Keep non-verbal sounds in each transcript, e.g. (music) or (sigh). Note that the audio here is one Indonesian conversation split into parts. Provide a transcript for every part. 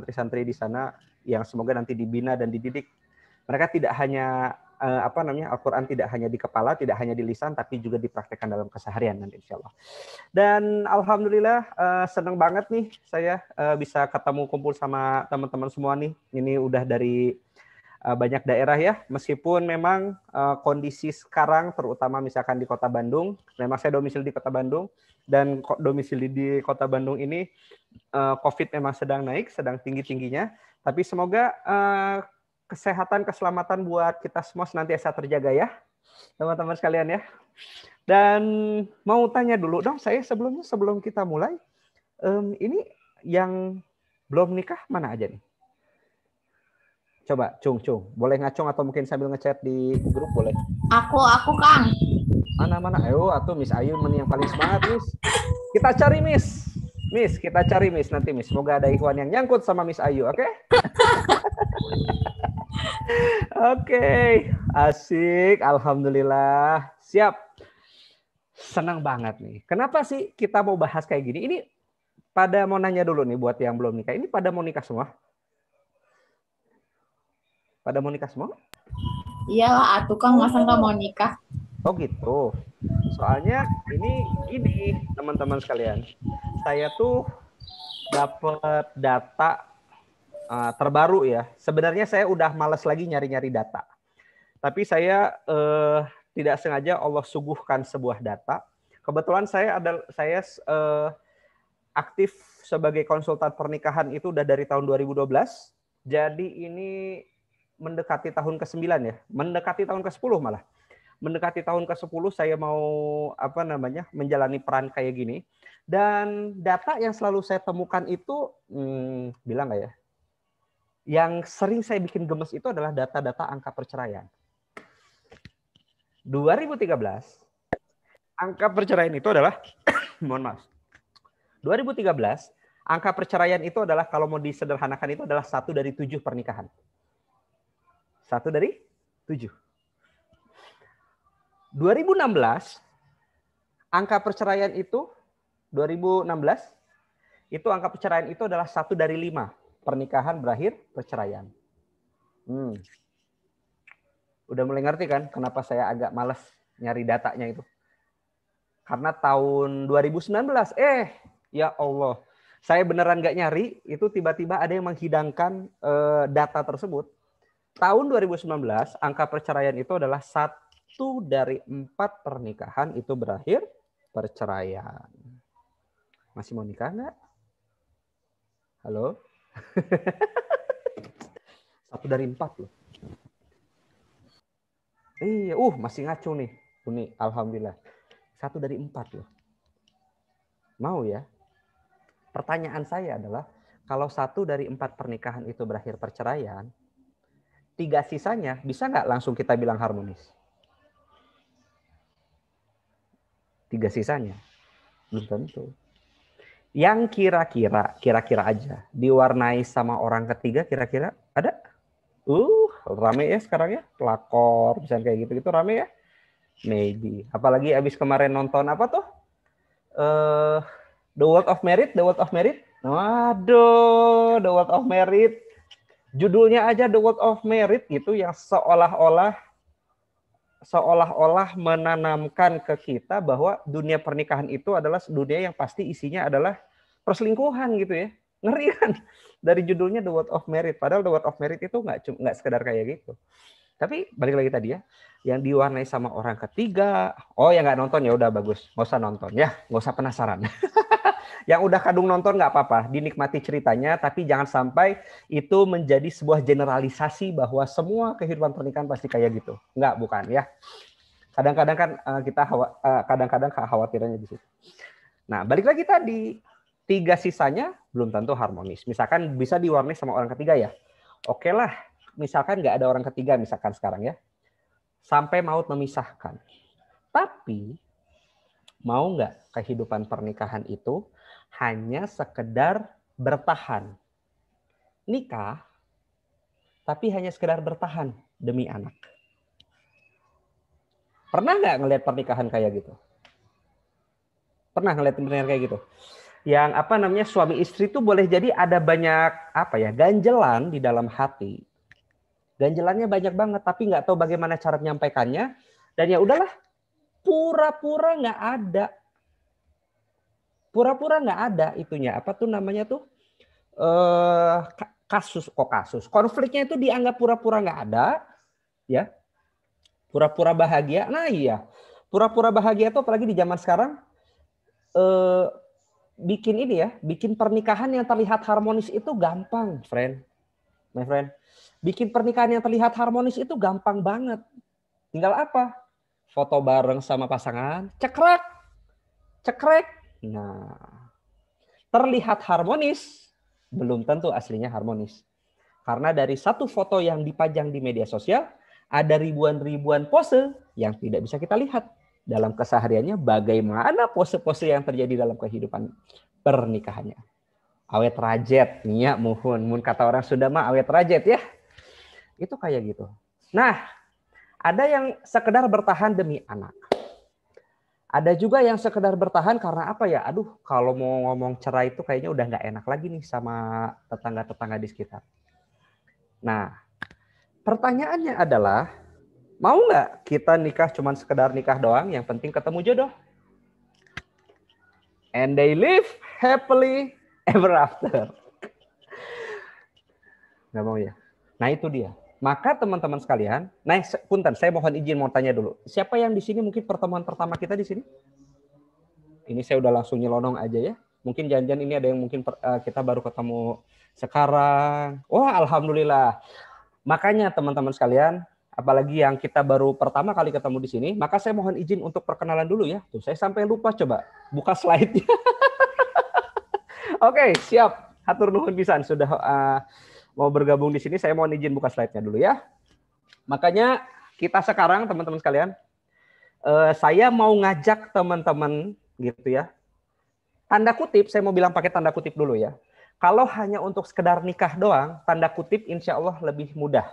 santri-santri di sana yang semoga nanti dibina dan dididik. Mereka tidak hanya uh, apa namanya Al-Qur'an tidak hanya di kepala, tidak hanya di lisan tapi juga dipraktekkan dalam keseharian nanti insya Allah. Dan alhamdulillah uh, eh, senang banget nih saya uh, bisa ketemu kumpul sama teman-teman semua nih. Ini udah dari Eh, banyak daerah ya, meskipun memang eh, kondisi sekarang terutama misalkan di Kota Bandung, memang saya domisili di Kota Bandung dan domisili di Kota Bandung ini eh, COVID memang sedang naik, sedang tinggi-tingginya, tapi semoga kesehatan keselamatan buat kita semua senantiasa terjaga ya, teman-teman sekalian ya. Dan mau tanya dulu dong saya sebelumnya sebelum kita mulai, um, ini yang belum nikah mana aja nih? Coba, Cung, Cung. Boleh ngacung atau mungkin sambil ngechat di grup boleh? Aku, aku, Kang. Mana, mana? Ayo, atau Miss Ayu yang paling semangat, Miss. Kita cari, Miss. Miss, kita cari Miss nanti, Miss. Semoga ada Ikhwan yang nyangkut sama Miss Ayu, oke? Okay? (laughs) oke, okay. asik. Alhamdulillah. Siap senang banget nih. Kenapa sih kita mau bahas kayak gini? Ini pada mau nanya dulu nih buat yang belum nikah. Ini pada mau nikah semua? Pada mau nikah semua? Iyalah, atuh ah, Kang, masa nggak mau nikah? Oh gitu. Soalnya ini gini, teman-teman sekalian. Saya tuh dapat data uh, terbaru ya. Sebenarnya saya udah males lagi nyari-nyari data. Tapi saya uh, tidak sengaja Allah suguhkan sebuah data. Kebetulan saya ada saya uh, aktif sebagai konsultan pernikahan itu udah dari tahun 2012. Jadi ini mendekati tahun ke-9 ya, mendekati tahun ke-10 malah. Mendekati tahun ke-10 saya mau apa namanya? menjalani peran kayak gini. Dan data yang selalu saya temukan itu hmm, bilang nggak ya? Yang sering saya bikin gemes itu adalah data-data angka perceraian. 2013 angka perceraian itu adalah (coughs) mohon maaf. 2013 angka perceraian itu adalah kalau mau disederhanakan itu adalah satu dari tujuh pernikahan. Satu dari tujuh. 2016 angka perceraian itu 2016 itu angka perceraian itu adalah satu dari lima pernikahan berakhir perceraian. Hmm. Udah mulai ngerti kan kenapa saya agak males nyari datanya itu? Karena tahun 2019 eh ya Allah saya beneran nggak nyari itu tiba-tiba ada yang menghidangkan eh, data tersebut tahun 2019 angka perceraian itu adalah satu dari empat pernikahan itu berakhir perceraian. Masih mau nikah nggak? Halo? (laughs) satu dari empat loh. Iya, uh masih ngaco nih. Uni, alhamdulillah. Satu dari empat loh. Mau ya? Pertanyaan saya adalah, kalau satu dari empat pernikahan itu berakhir perceraian, tiga sisanya bisa nggak langsung kita bilang harmonis? Tiga sisanya. Belum tentu. Yang kira-kira, kira-kira aja, diwarnai sama orang ketiga kira-kira ada? Uh, rame ya sekarang ya. Pelakor, misalnya kayak gitu-gitu rame ya. Maybe. Apalagi abis kemarin nonton apa tuh? uh, The World of Merit, The World of Merit. Waduh, The World of Merit judulnya aja The World of Merit gitu yang seolah-olah seolah-olah menanamkan ke kita bahwa dunia pernikahan itu adalah dunia yang pasti isinya adalah perselingkuhan gitu ya. Ngeri kan dari judulnya The World of Merit. Padahal The World of Merit itu nggak nggak sekedar kayak gitu. Tapi balik lagi tadi ya, yang diwarnai sama orang ketiga. Oh, yang nggak nonton ya udah bagus, nggak usah nonton ya, nggak usah penasaran. (laughs) yang udah kadung nonton nggak apa-apa, dinikmati ceritanya, tapi jangan sampai itu menjadi sebuah generalisasi bahwa semua kehidupan pernikahan pasti kayak gitu. Nggak, bukan ya. Kadang-kadang kan eh, kita uh, kadang-kadang kekhawatirannya di situ. Nah, balik lagi tadi tiga sisanya belum tentu harmonis. Misalkan bisa diwarnai sama orang ketiga ya. Oke lah, misalkan nggak ada orang ketiga misalkan sekarang ya. Sampai maut memisahkan. Tapi mau nggak kehidupan pernikahan itu hanya sekedar bertahan. Nikah tapi hanya sekedar bertahan demi anak. Pernah nggak ngelihat pernikahan kayak gitu? Pernah ngelihat pernikahan kayak gitu? Yang apa namanya suami istri itu boleh jadi ada banyak apa ya ganjelan di dalam hati. Ganjelannya banyak banget tapi nggak tahu bagaimana cara menyampaikannya. Dan ya udahlah pura-pura nggak ada pura-pura nggak ada itunya apa tuh namanya tuh eh, kasus kok kasus konfliknya itu dianggap pura-pura nggak ada ya pura-pura bahagia nah iya pura-pura bahagia tuh apalagi di zaman sekarang eh, bikin ini ya bikin pernikahan yang terlihat harmonis itu gampang friend my friend bikin pernikahan yang terlihat harmonis itu gampang banget tinggal apa foto bareng sama pasangan cekrek cekrek Nah, terlihat harmonis belum tentu aslinya harmonis. Karena dari satu foto yang dipajang di media sosial, ada ribuan-ribuan pose yang tidak bisa kita lihat dalam kesehariannya bagaimana pose-pose yang terjadi dalam kehidupan pernikahannya. Awet rajet, Nia muhun, mun kata orang sudah mah awet rajet ya. Itu kayak gitu. Nah, ada yang sekedar bertahan demi anak ada juga yang sekedar bertahan karena apa ya? Aduh, kalau mau ngomong cerai itu kayaknya udah nggak enak lagi nih sama tetangga-tetangga di sekitar. Nah, pertanyaannya adalah, mau nggak kita nikah cuman sekedar nikah doang? Yang penting ketemu jodoh. And they live happily ever after. Nggak mau ya? Nah itu dia. Maka teman-teman sekalian, nah punten, saya mohon izin mau tanya dulu. Siapa yang di sini mungkin pertemuan pertama kita di sini? Ini saya udah langsung nyelonong aja ya. Mungkin janjian ini ada yang mungkin per, uh, kita baru ketemu sekarang. Wah, alhamdulillah. Makanya teman-teman sekalian, apalagi yang kita baru pertama kali ketemu di sini, maka saya mohon izin untuk perkenalan dulu ya. Tuh, saya sampai lupa coba buka slide-nya. (laughs) Oke, okay, siap. Hatur nuhun pisan sudah uh, mau bergabung di sini, saya mau izin buka slide-nya dulu ya. Makanya kita sekarang teman-teman sekalian, eh, saya mau ngajak teman-teman gitu ya. Tanda kutip, saya mau bilang pakai tanda kutip dulu ya. Kalau hanya untuk sekedar nikah doang, tanda kutip insya Allah lebih mudah.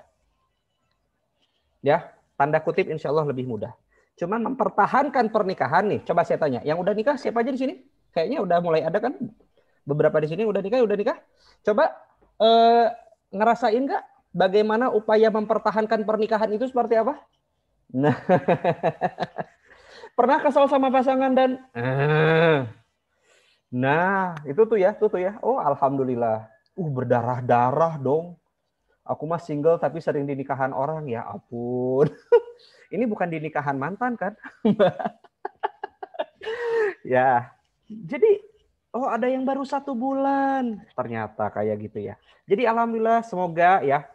Ya, tanda kutip insya Allah lebih mudah. Cuman mempertahankan pernikahan nih, coba saya tanya, yang udah nikah siapa aja di sini? Kayaknya udah mulai ada kan? Beberapa di sini udah nikah, udah nikah. Coba eh, ngerasain nggak bagaimana upaya mempertahankan pernikahan itu seperti apa? Nah, (laughs) pernah kesal sama pasangan dan eh. nah itu tuh ya, itu tuh ya. Oh alhamdulillah, uh berdarah darah dong. Aku mah single tapi sering di orang ya ampun. (laughs) Ini bukan di mantan kan? (laughs) ya, jadi oh ada yang baru satu bulan ternyata kayak gitu ya jadi alhamdulillah semoga ya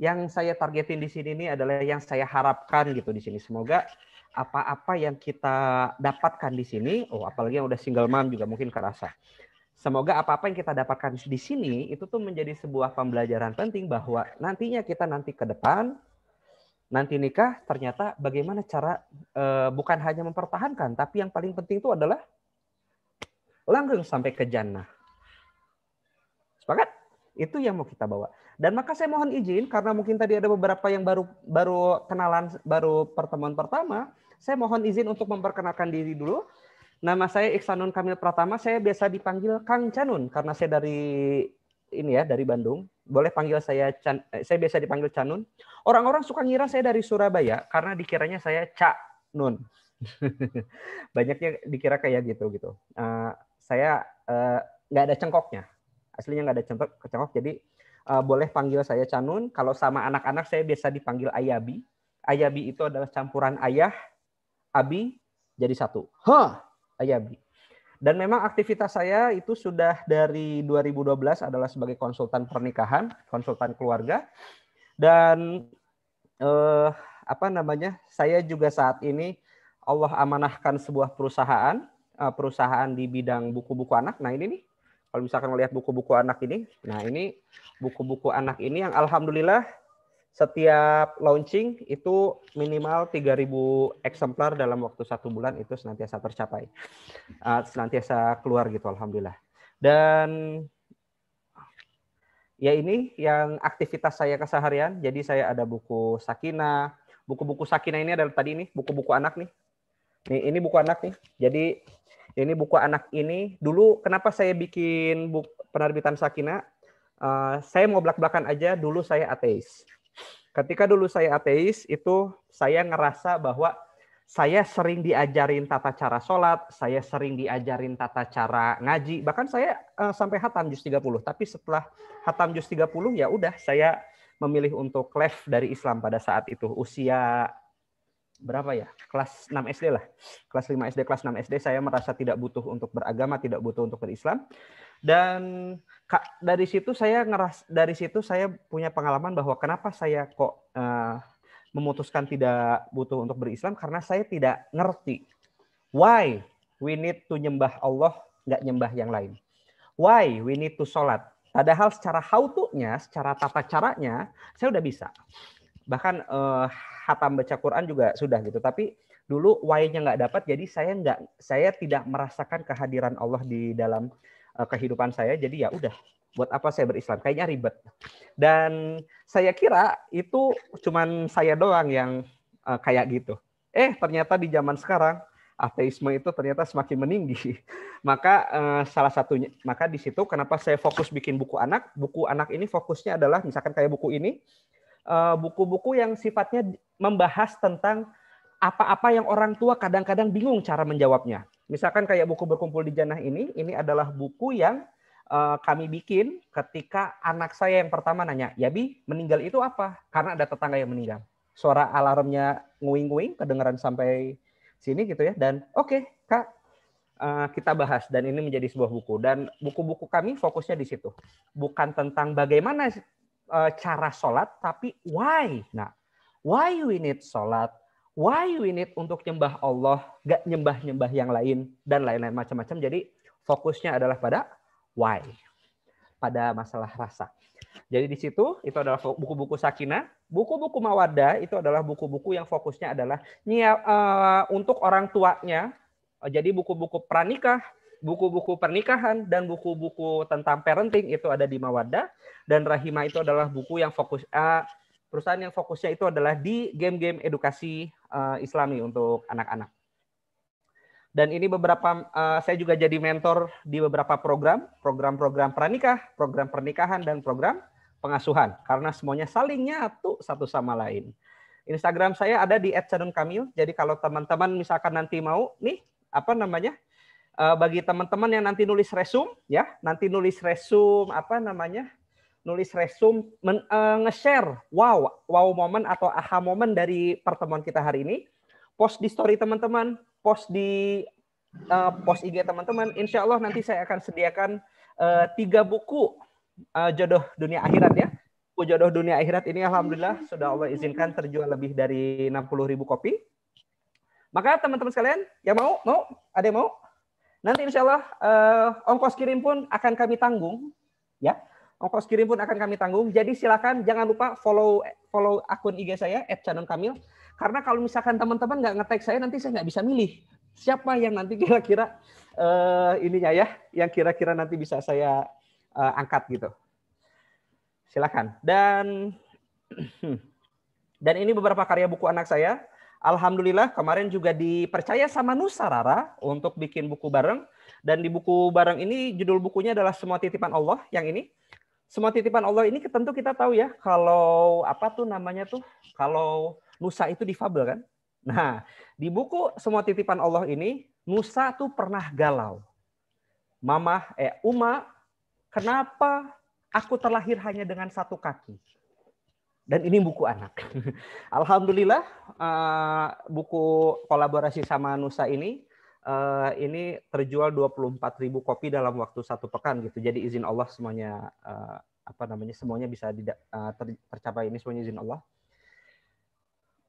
yang saya targetin di sini ini adalah yang saya harapkan gitu di sini semoga apa-apa yang kita dapatkan di sini oh apalagi yang udah single mom juga mungkin kerasa semoga apa-apa yang kita dapatkan di sini itu tuh menjadi sebuah pembelajaran penting bahwa nantinya kita nanti ke depan nanti nikah ternyata bagaimana cara e, bukan hanya mempertahankan tapi yang paling penting itu adalah langsung sampai ke jannah. Sepakat? Itu yang mau kita bawa. Dan maka saya mohon izin karena mungkin tadi ada beberapa yang baru baru kenalan baru pertemuan pertama, saya mohon izin untuk memperkenalkan diri dulu. Nama saya Iksanun Kamil Pratama, saya biasa dipanggil Kang Canun karena saya dari ini ya dari Bandung. Boleh panggil saya Can, eh, saya biasa dipanggil Canun. Orang-orang suka ngira saya dari Surabaya karena dikiranya saya Cak Nun. (laughs) Banyaknya dikira kayak gitu gitu. Uh, saya eh, nggak uh, ada cengkoknya. Aslinya nggak ada cengkok, cengkok jadi uh, boleh panggil saya Canun. Kalau sama anak-anak saya biasa dipanggil Ayabi. Ayabi itu adalah campuran ayah, abi jadi satu. Hah, Ayabi. Dan memang aktivitas saya itu sudah dari 2012 adalah sebagai konsultan pernikahan, konsultan keluarga. Dan eh, apa namanya? Saya juga saat ini Allah amanahkan sebuah perusahaan uh, perusahaan di bidang buku-buku anak. Nah, ini nih kalau misalkan melihat buku-buku anak ini, nah ini buku-buku anak ini yang alhamdulillah setiap launching itu minimal 3.000 eksemplar dalam waktu satu bulan itu senantiasa tercapai, uh, senantiasa keluar gitu alhamdulillah. Dan ya ini yang aktivitas saya keseharian. Jadi saya ada buku Sakina. Buku-buku Sakina ini adalah tadi ini buku-buku anak nih. Nih ini buku anak nih. Jadi ini buku anak ini. Dulu kenapa saya bikin buku penerbitan Sakina? Uh, saya mau belak-belakan aja. Dulu saya ateis. Ketika dulu saya ateis, itu saya ngerasa bahwa saya sering diajarin tata cara sholat, saya sering diajarin tata cara ngaji, bahkan saya uh, sampai hatam juz 30. Tapi setelah hatam juz 30 ya udah saya memilih untuk left dari Islam pada saat itu. Usia berapa ya kelas 6 SD lah kelas 5 SD kelas 6 SD saya merasa tidak butuh untuk beragama tidak butuh untuk berislam dan kak dari situ saya ngeras dari situ saya punya pengalaman bahwa kenapa saya kok uh, memutuskan tidak butuh untuk berislam karena saya tidak ngerti why we need to nyembah Allah nggak nyembah yang lain why we need to sholat padahal secara how to-nya secara tata caranya saya udah bisa bahkan uh, eh, hatam baca Quran juga sudah gitu tapi dulu why-nya nggak dapat jadi saya nggak saya tidak merasakan kehadiran Allah di dalam uh, kehidupan saya jadi ya udah buat apa saya berislam kayaknya ribet dan saya kira itu cuman saya doang yang uh, kayak gitu eh ternyata di zaman sekarang ateisme itu ternyata semakin meninggi (laughs) maka uh, salah satunya maka di situ kenapa saya fokus bikin buku anak buku anak ini fokusnya adalah misalkan kayak buku ini Eh, buku-buku yang sifatnya membahas tentang apa-apa yang orang tua kadang-kadang bingung cara menjawabnya. Misalkan kayak buku berkumpul di jannah ini, ini adalah buku yang eh, kami bikin ketika anak saya yang pertama nanya, Yabi, meninggal itu apa? Karena ada tetangga yang meninggal. Suara alarmnya nguing-nguing, kedengaran sampai sini gitu ya. Dan oke, okay, Kak, eh, kita bahas dan ini menjadi sebuah buku dan buku-buku kami fokusnya di situ bukan tentang bagaimana Eh, cara sholat, tapi why? Nah, why we need sholat? Why we need untuk nyembah Allah, gak nyembah-nyembah yang lain, dan lain-lain macam-macam. Jadi fokusnya adalah pada why, pada masalah rasa. Jadi di situ itu adalah buku-buku Sakina, buku-buku Mawada itu adalah buku-buku yang fokusnya adalah uh, untuk orang tuanya. Jadi buku-buku pranikah, buku-buku pernikahan dan buku-buku tentang parenting itu ada di Mawada dan Rahima itu adalah buku yang fokus uh, perusahaan yang fokusnya itu adalah di game-game edukasi uh, Islami untuk anak-anak. Dan ini beberapa uh, saya juga jadi mentor di beberapa program, program-program pernikah, program pernikahan dan program pengasuhan karena semuanya saling nyatu satu sama lain. Instagram saya ada di @canunkamil. Jadi kalau teman-teman misalkan nanti mau nih apa namanya? Eh, bagi teman-teman yang nanti nulis resume ya, nanti nulis resume apa namanya? nulis resume uh, eh, nge-share wow wow moment atau aha moment dari pertemuan kita hari ini. Post di story teman-teman, post di uh, post IG teman-teman. Insya Allah nanti saya akan sediakan uh, tiga buku uh, jodoh dunia akhirat ya. Buku jodoh dunia akhirat ini alhamdulillah sudah Allah izinkan terjual lebih dari puluh ribu kopi. Maka teman-teman sekalian yang mau, mau, ada yang mau? Nanti insya Allah eh, ongkos kirim pun akan kami tanggung, ya. Ongkos kirim pun akan kami tanggung. Jadi silakan jangan lupa follow follow akun IG saya @canonkamil karena kalau misalkan teman-teman nggak ngetek saya nanti saya nggak bisa milih siapa yang nanti (laughs) kira-kira eh, ininya ya, yang kira-kira nanti bisa saya eh, angkat gitu. Silakan. Dan (clears throat) dan ini beberapa karya buku anak saya. Alhamdulillah kemarin juga dipercaya sama Nusa Rara untuk bikin buku bareng dan di buku bareng ini judul bukunya adalah Semua Titipan Allah yang ini. Semua titipan Allah ini tentu kita tahu ya kalau apa tuh namanya tuh kalau Nusa itu difabel kan. Nah, di buku Semua Titipan Allah ini Nusa tuh pernah galau. Mama eh Uma, kenapa aku terlahir hanya dengan satu kaki? dan ini buku anak. (laughs) Alhamdulillah uh, buku kolaborasi sama Nusa ini uh, ini terjual 24.000 kopi dalam waktu satu pekan gitu. Jadi izin Allah semuanya uh, apa namanya semuanya bisa uh, ter, tercapai ini semuanya izin Allah.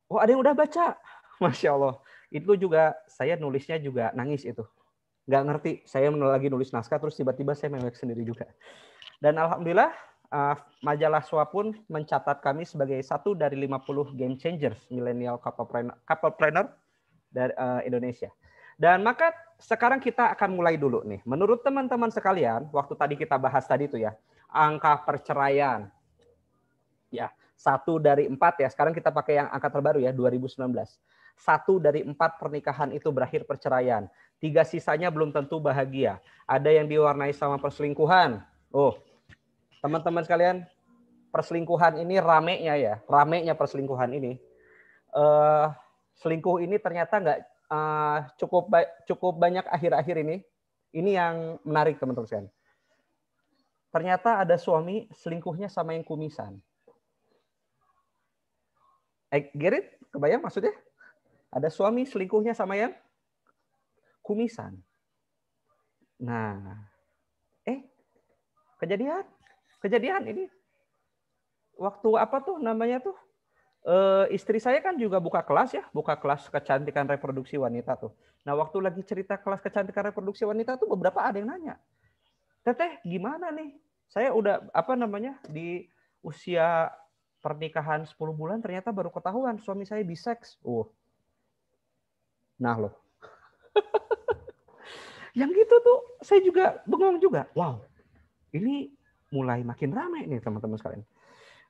Oh ada yang udah baca, (laughs) masya Allah. Itu juga saya nulisnya juga nangis itu. Nggak ngerti, saya lagi nulis naskah terus tiba-tiba saya mewek sendiri juga. Dan alhamdulillah uh, majalah SWA pun mencatat kami sebagai satu dari 50 game changers milenial couple planner dari uh, Indonesia. Dan maka sekarang kita akan mulai dulu nih. Menurut teman-teman sekalian, waktu tadi kita bahas tadi itu ya, angka perceraian. Ya, satu dari empat ya. Sekarang kita pakai yang angka terbaru ya, 2019. Satu dari empat pernikahan itu berakhir perceraian. Tiga sisanya belum tentu bahagia. Ada yang diwarnai sama perselingkuhan. Oh, teman-teman sekalian, perselingkuhan ini ramenya ya, ramenya perselingkuhan ini. Uh, selingkuh ini ternyata nggak uh, cukup ba cukup banyak akhir-akhir ini. Ini yang menarik teman-teman sekalian. Ternyata ada suami selingkuhnya sama yang kumisan. Eh, Gerit, kebayang maksudnya? Ada suami selingkuhnya sama yang kumisan. Nah, eh, kejadian kejadian ini waktu apa tuh namanya tuh e, istri saya kan juga buka kelas ya buka kelas kecantikan reproduksi wanita tuh nah waktu lagi cerita kelas kecantikan reproduksi wanita tuh beberapa ada yang nanya teteh gimana nih saya udah apa namanya di usia pernikahan 10 bulan ternyata baru ketahuan suami saya biseks uh nah loh (laughs) yang gitu tuh saya juga bengong juga wow ini mulai makin ramai nih teman-teman sekalian.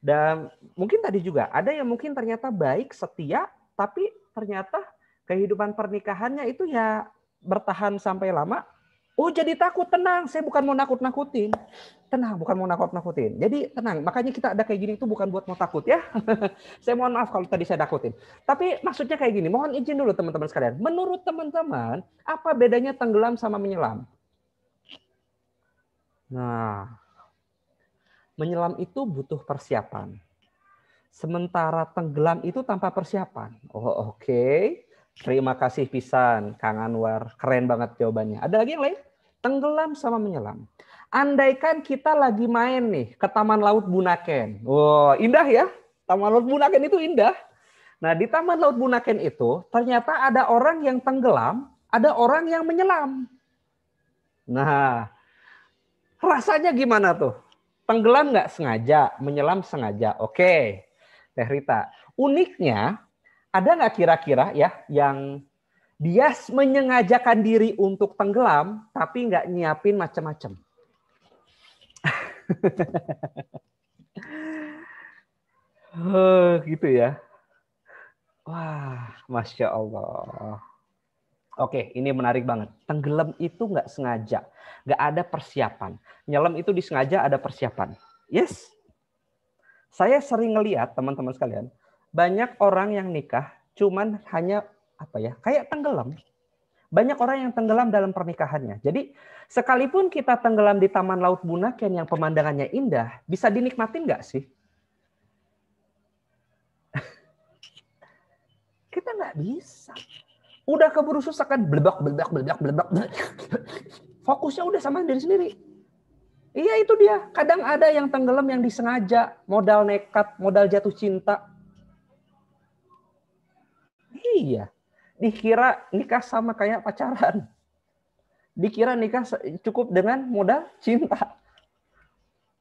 Dan mungkin tadi juga ada yang mungkin ternyata baik, setia, tapi ternyata kehidupan pernikahannya itu ya bertahan sampai lama. Oh jadi takut, tenang. Saya bukan mau nakut-nakutin. Tenang, bukan mau nakut-nakutin. Jadi tenang, makanya kita ada kayak gini itu bukan buat mau takut ya. (laughs) saya mohon maaf kalau tadi saya nakutin. Tapi maksudnya kayak gini, mohon izin dulu teman-teman sekalian. Menurut teman-teman, apa bedanya tenggelam sama menyelam? Nah, Menyelam itu butuh persiapan. Sementara tenggelam itu tanpa persiapan. Oh, oke. Okay. Terima kasih pisan Kang Anwar. Keren banget jawabannya. Ada lagi yang lain? Tenggelam sama menyelam. Andaikan kita lagi main nih ke Taman Laut Bunaken. Wow, indah ya. Taman Laut Bunaken itu indah. Nah, di Taman Laut Bunaken itu ternyata ada orang yang tenggelam, ada orang yang menyelam. Nah, rasanya gimana tuh? Tenggelam nggak sengaja, menyelam sengaja. Oke, Teh Rita. Uniknya, ada nggak kira-kira ya yang dia menyengajakan diri untuk tenggelam, tapi nggak nyiapin macam-macam. (laughs) Eh, gitu ya. Wah, masya Allah. Oke, ini menarik banget. Tenggelam itu nggak sengaja, nggak ada persiapan. Nyelam itu disengaja ada persiapan. Yes. Saya sering ngeliat teman-teman sekalian, banyak orang yang nikah cuman hanya apa ya, kayak tenggelam. Banyak orang yang tenggelam dalam pernikahannya. Jadi sekalipun kita tenggelam di Taman Laut Bunaken yang pemandangannya indah, bisa dinikmatin nggak sih? (laughs) kita nggak bisa udah keburu susah kan blebak blebak blebak blebak (laughs) fokusnya udah sama diri sendiri iya itu dia kadang ada yang tenggelam yang disengaja modal nekat modal jatuh cinta iya dikira nikah sama kayak pacaran dikira nikah cukup dengan modal cinta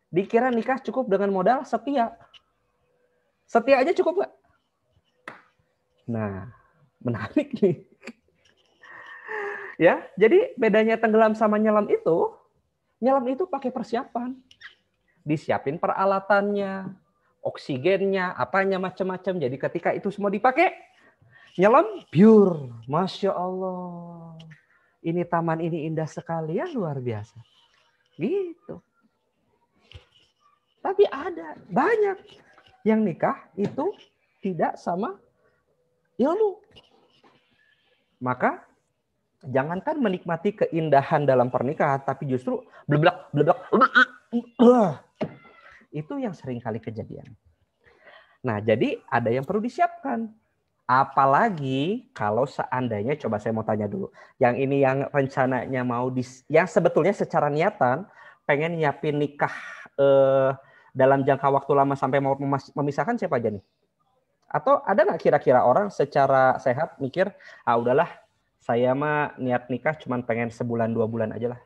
dikira nikah cukup dengan modal setia setia aja cukup gak? nah menarik nih Ya, jadi bedanya tenggelam sama nyelam itu, nyelam itu pakai persiapan. Disiapin peralatannya, oksigennya, apanya macam-macam. Jadi ketika itu semua dipakai, nyelam pure. Masya Allah. Ini taman ini indah sekali ya, luar biasa. Gitu. Tapi ada banyak yang nikah itu tidak sama ilmu. Maka jangankan menikmati keindahan dalam pernikahan, tapi justru bleblak, bleblak, itu yang sering kali kejadian. Nah, jadi ada yang perlu disiapkan. Apalagi kalau seandainya, coba saya mau tanya dulu, yang ini yang rencananya mau, dis, yang sebetulnya secara niatan pengen nyiapin nikah eh, dalam jangka waktu lama sampai mau memisahkan siapa aja nih? Atau ada nggak kira-kira orang secara sehat mikir, ah udahlah saya mah niat nikah cuma pengen sebulan dua bulan aja lah.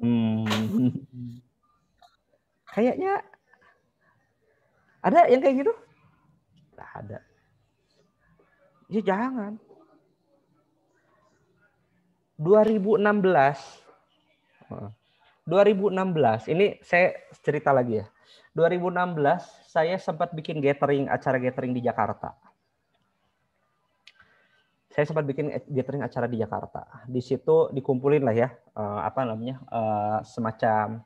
Hmm. Kayaknya ada yang kayak gitu? Tidak ada. Ya jangan. 2016 2016 ini saya cerita lagi ya. 2016 saya sempat bikin gathering acara gathering di Jakarta saya sempat bikin gathering acara di Jakarta. Di situ dikumpulin lah ya uh, apa namanya uh, semacam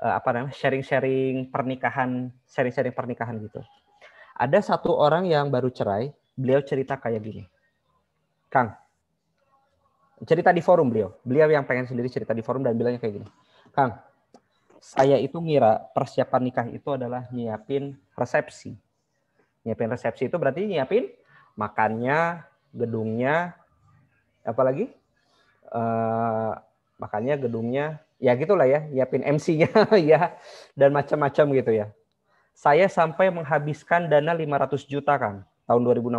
uh, apa namanya sharing-sharing pernikahan, sharing-sharing pernikahan gitu. Ada satu orang yang baru cerai, beliau cerita kayak gini. Kang, cerita di forum beliau. Beliau yang pengen sendiri cerita di forum dan bilangnya kayak gini. Kang, saya itu ngira persiapan nikah itu adalah nyiapin resepsi. Nyiapin resepsi itu berarti nyiapin makannya, gedungnya apalagi uh, eh, makanya gedungnya ya gitulah ya nyiapin MC-nya (laughs) ya dan macam-macam gitu ya saya sampai menghabiskan dana 500 juta kan tahun 2016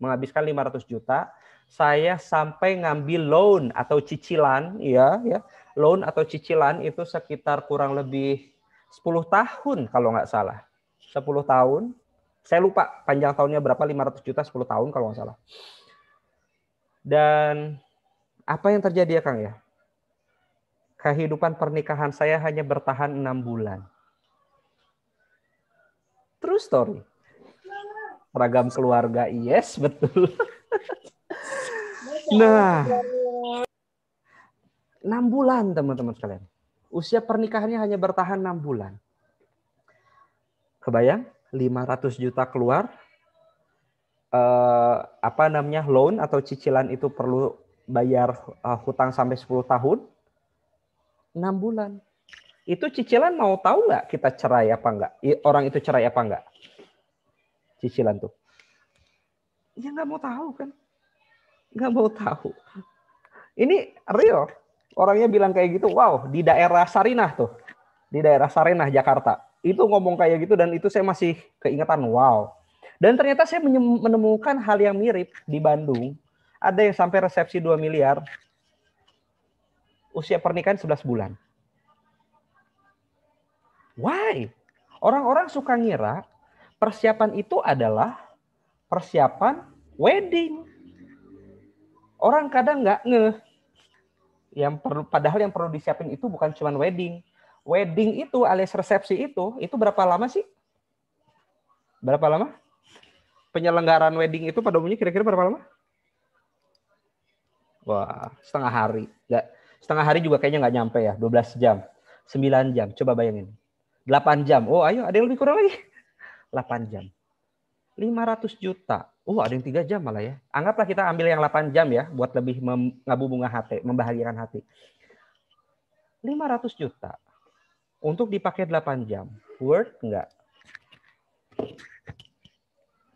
menghabiskan 500 juta saya sampai ngambil loan atau cicilan ya ya loan atau cicilan itu sekitar kurang lebih 10 tahun kalau nggak salah 10 tahun saya lupa panjang tahunnya berapa, 500 juta 10 tahun kalau nggak salah. Dan apa yang terjadi ya Kang ya? Kehidupan pernikahan saya hanya bertahan enam bulan. True story. Ragam keluarga, yes betul. (laughs) nah, enam bulan teman-teman sekalian. Usia pernikahannya hanya bertahan enam bulan. Kebayang? 500 juta keluar eh, apa namanya loan atau cicilan itu perlu bayar eh, hutang sampai 10 tahun 6 bulan itu cicilan mau tahu nggak kita cerai apa nggak orang itu cerai apa nggak cicilan tuh ya nggak mau tahu kan nggak mau tahu ini real orangnya bilang kayak gitu wow di daerah Sarinah tuh di daerah Sarinah Jakarta itu ngomong kayak gitu dan itu saya masih keingetan wow dan ternyata saya menemukan hal yang mirip di Bandung ada yang sampai resepsi 2 miliar usia pernikahan 11 bulan why orang-orang suka ngira persiapan itu adalah persiapan wedding orang kadang nggak ngeh yang perlu padahal yang perlu disiapin itu bukan cuma wedding wedding itu alias resepsi itu itu berapa lama sih? Berapa lama? Penyelenggaran wedding itu pada umumnya kira-kira berapa lama? Wah, setengah hari. Enggak, setengah hari juga kayaknya nggak nyampe ya, 12 jam. 9 jam, coba bayangin. 8 jam. Oh, ayo ada yang lebih kurang lagi. 8 jam. 500 juta. Uh, ada yang 3 jam malah ya. Anggaplah kita ambil yang 8 jam ya buat lebih ngabu bunga hati, membahagiakan hati. 500 juta untuk dipakai 8 jam. Word enggak.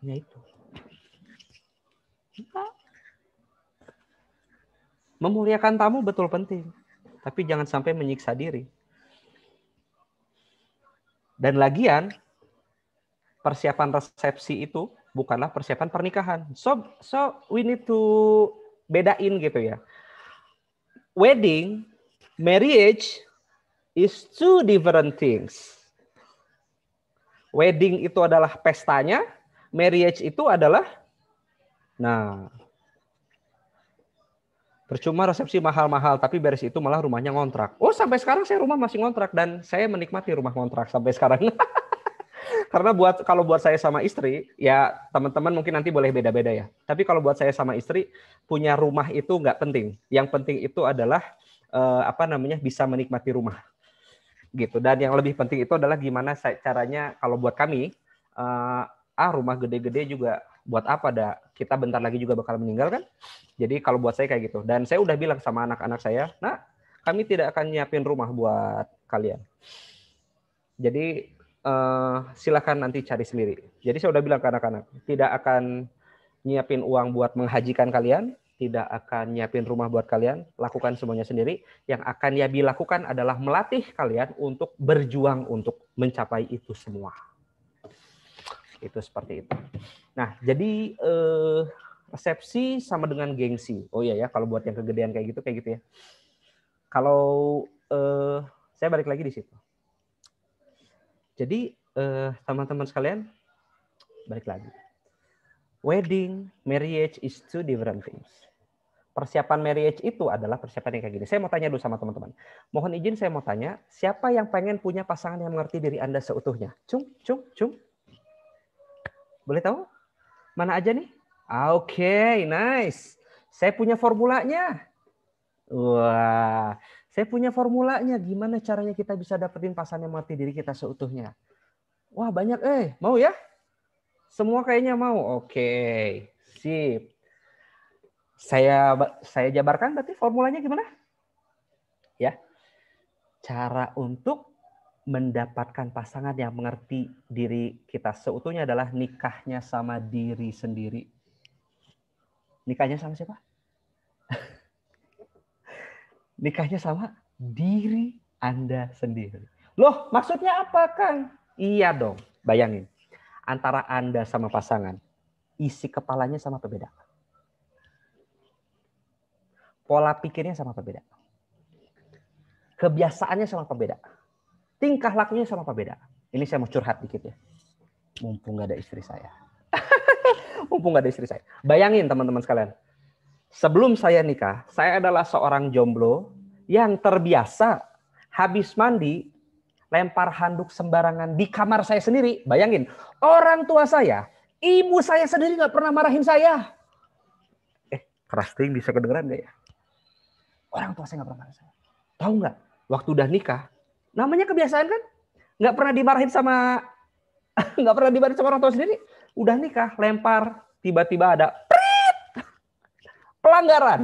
Ya itu. Memuliakan tamu betul penting. Tapi jangan sampai menyiksa diri. Dan lagian, persiapan resepsi itu bukanlah persiapan pernikahan. So, so we need to bedain gitu ya. Wedding, marriage, is two different things. Wedding itu adalah pestanya, marriage itu adalah nah percuma resepsi mahal-mahal tapi beres itu malah rumahnya ngontrak. Oh, sampai sekarang saya rumah masih ngontrak dan saya menikmati rumah ngontrak sampai sekarang. (laughs) Karena buat kalau buat saya sama istri, ya teman-teman mungkin nanti boleh beda-beda ya. Tapi kalau buat saya sama istri punya rumah itu nggak penting. Yang penting itu adalah eh, apa namanya bisa menikmati rumah gitu. Dan yang lebih penting itu adalah gimana caranya kalau buat kami uh, ah rumah gede-gede juga buat apa dah kita bentar lagi juga bakal meninggal kan. Jadi kalau buat saya kayak gitu. Dan saya udah bilang sama anak-anak saya, nah kami tidak akan nyiapin rumah buat kalian. Jadi uh, eh, silahkan nanti cari sendiri. Jadi saya udah bilang ke anak-anak, tidak akan nyiapin uang buat menghajikan kalian, tidak akan nyiapin rumah buat kalian, lakukan semuanya sendiri. Yang akan Yabi lakukan adalah melatih kalian untuk berjuang untuk mencapai itu semua. Itu seperti itu. Nah, jadi eh, resepsi sama dengan gengsi. Oh iya ya, kalau buat yang kegedean kayak gitu kayak gitu ya. Kalau eh, saya balik lagi di situ. Jadi teman eh, teman-teman sekalian, balik lagi. Wedding, marriage is two different things persiapan marriage itu adalah persiapan yang kayak gini. Saya mau tanya dulu sama teman-teman. Mohon izin saya mau tanya, siapa yang pengen punya pasangan yang mengerti diri Anda seutuhnya? Cung, cung, cung. Boleh tahu? Mana aja nih? Oke, okay, nice. Saya punya formulanya. Wah, saya punya formulanya. Gimana caranya kita bisa dapetin pasangan yang mengerti diri kita seutuhnya? Wah, banyak eh. Mau ya? Semua kayaknya mau. Oke, okay. sip saya saya jabarkan berarti formulanya gimana? Ya. Cara untuk mendapatkan pasangan yang mengerti diri kita seutuhnya adalah nikahnya sama diri sendiri. Nikahnya sama siapa? (laughs) nikahnya sama diri Anda sendiri. Loh, maksudnya apa, Kang? Iya dong, bayangin. Antara Anda sama pasangan, isi kepalanya sama pembeda. Pola pikirnya sama apa beda? Kebiasaannya sama apa beda? Tingkah lakunya sama apa beda? Ini saya mau curhat dikit ya. Mumpung gak ada istri saya. (laughs) Mumpung gak ada istri saya. Bayangin teman-teman sekalian. Sebelum saya nikah, saya adalah seorang jomblo yang terbiasa habis mandi lempar handuk sembarangan di kamar saya sendiri. Bayangin, orang tua saya, ibu saya sendiri nggak pernah marahin saya. Eh, keras bisa kedengeran gak ya? Orang tua saya nggak pernah marah saya. Tahu nggak? Waktu udah nikah, namanya kebiasaan kan? Nggak pernah dimarahin sama (laughs) nggak pernah dimarahin sama orang tua sendiri. Udah nikah, lempar, tiba-tiba ada prit! pelanggaran.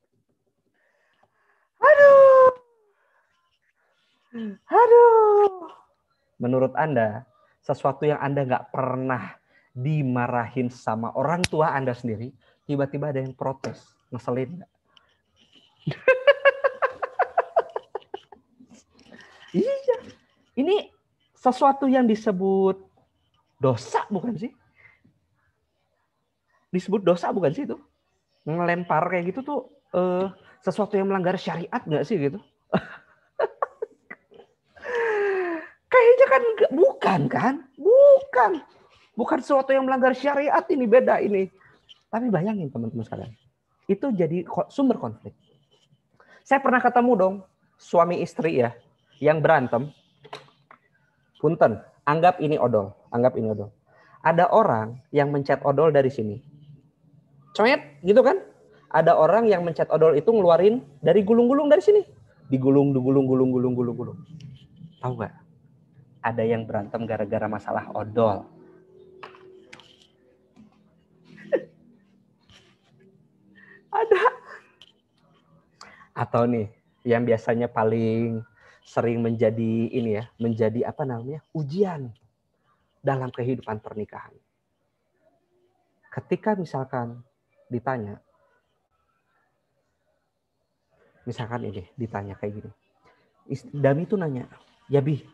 (laughs) Aduh. Aduh. Menurut Anda, sesuatu yang Anda nggak pernah dimarahin sama orang tua Anda sendiri, tiba-tiba ada yang protes ngeselin nggak (laughs) iya ini sesuatu yang disebut dosa bukan sih disebut dosa bukan sih itu ngelempar kayak gitu tuh eh, sesuatu yang melanggar syariat nggak sih gitu (laughs) kayaknya kan bukan kan bukan bukan sesuatu yang melanggar syariat ini beda ini tapi bayangin teman-teman sekalian, itu jadi sumber konflik. Saya pernah ketemu dong suami istri ya yang berantem. Punten, anggap ini odol, anggap ini odol. Ada orang yang mencet odol dari sini. Cuet, gitu kan? Ada orang yang mencet odol itu ngeluarin dari gulung-gulung dari sini. Digulung, digulung, gulung, gulung, gulung, gulung. Tahu nggak? Ada yang berantem gara-gara masalah odol ada atau nih yang biasanya paling sering menjadi ini ya menjadi apa namanya ujian dalam kehidupan pernikahan ketika misalkan ditanya misalkan ini ditanya kayak gini Dami itu nanya, ya Bi,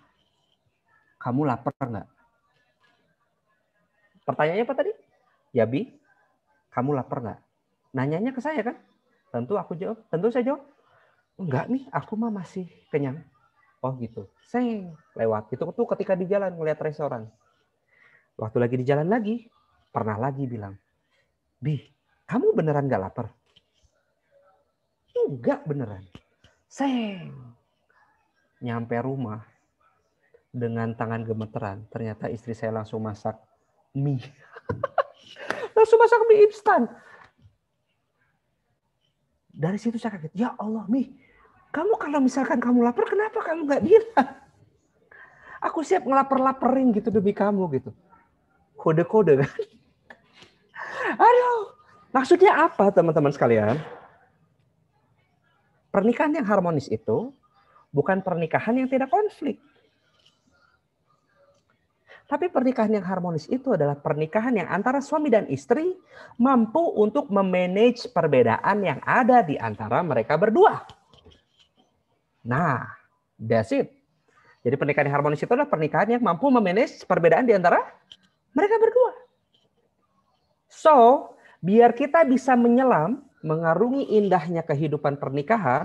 kamu lapar nggak? Pertanyaannya apa tadi? Ya Bi, kamu lapar nggak? Nanyanya ke saya kan? Tentu aku jawab, tentu saya jawab, enggak nih, aku mah masih kenyang. Oh gitu. Saya lewat. Itu tuh ketika di jalan ngeliat restoran. Waktu lagi di jalan lagi, pernah lagi bilang, Bi, kamu beneran nggak lapar? Enggak beneran. Seng. Nyampe rumah dengan tangan gemeteran. Ternyata istri saya langsung masak mie. (laughs) langsung masak mie instan. Dari situ saya kaget, ya Allah, Mi, kamu kalau misalkan kamu lapar, kenapa kamu nggak bilang? (laughs) Aku siap ngelaper laperin gitu demi kamu gitu. Kode-kode kan? (laughs) Aduh, maksudnya apa teman-teman sekalian? Pernikahan yang harmonis itu bukan pernikahan yang tidak konflik tapi pernikahan yang harmonis itu adalah pernikahan yang antara suami dan istri mampu untuk memanage perbedaan yang ada di antara mereka berdua. Nah, that's it. Jadi pernikahan yang harmonis itu adalah pernikahan yang mampu memanage perbedaan di antara mereka berdua. So, biar kita bisa menyelam, mengarungi indahnya kehidupan pernikahan,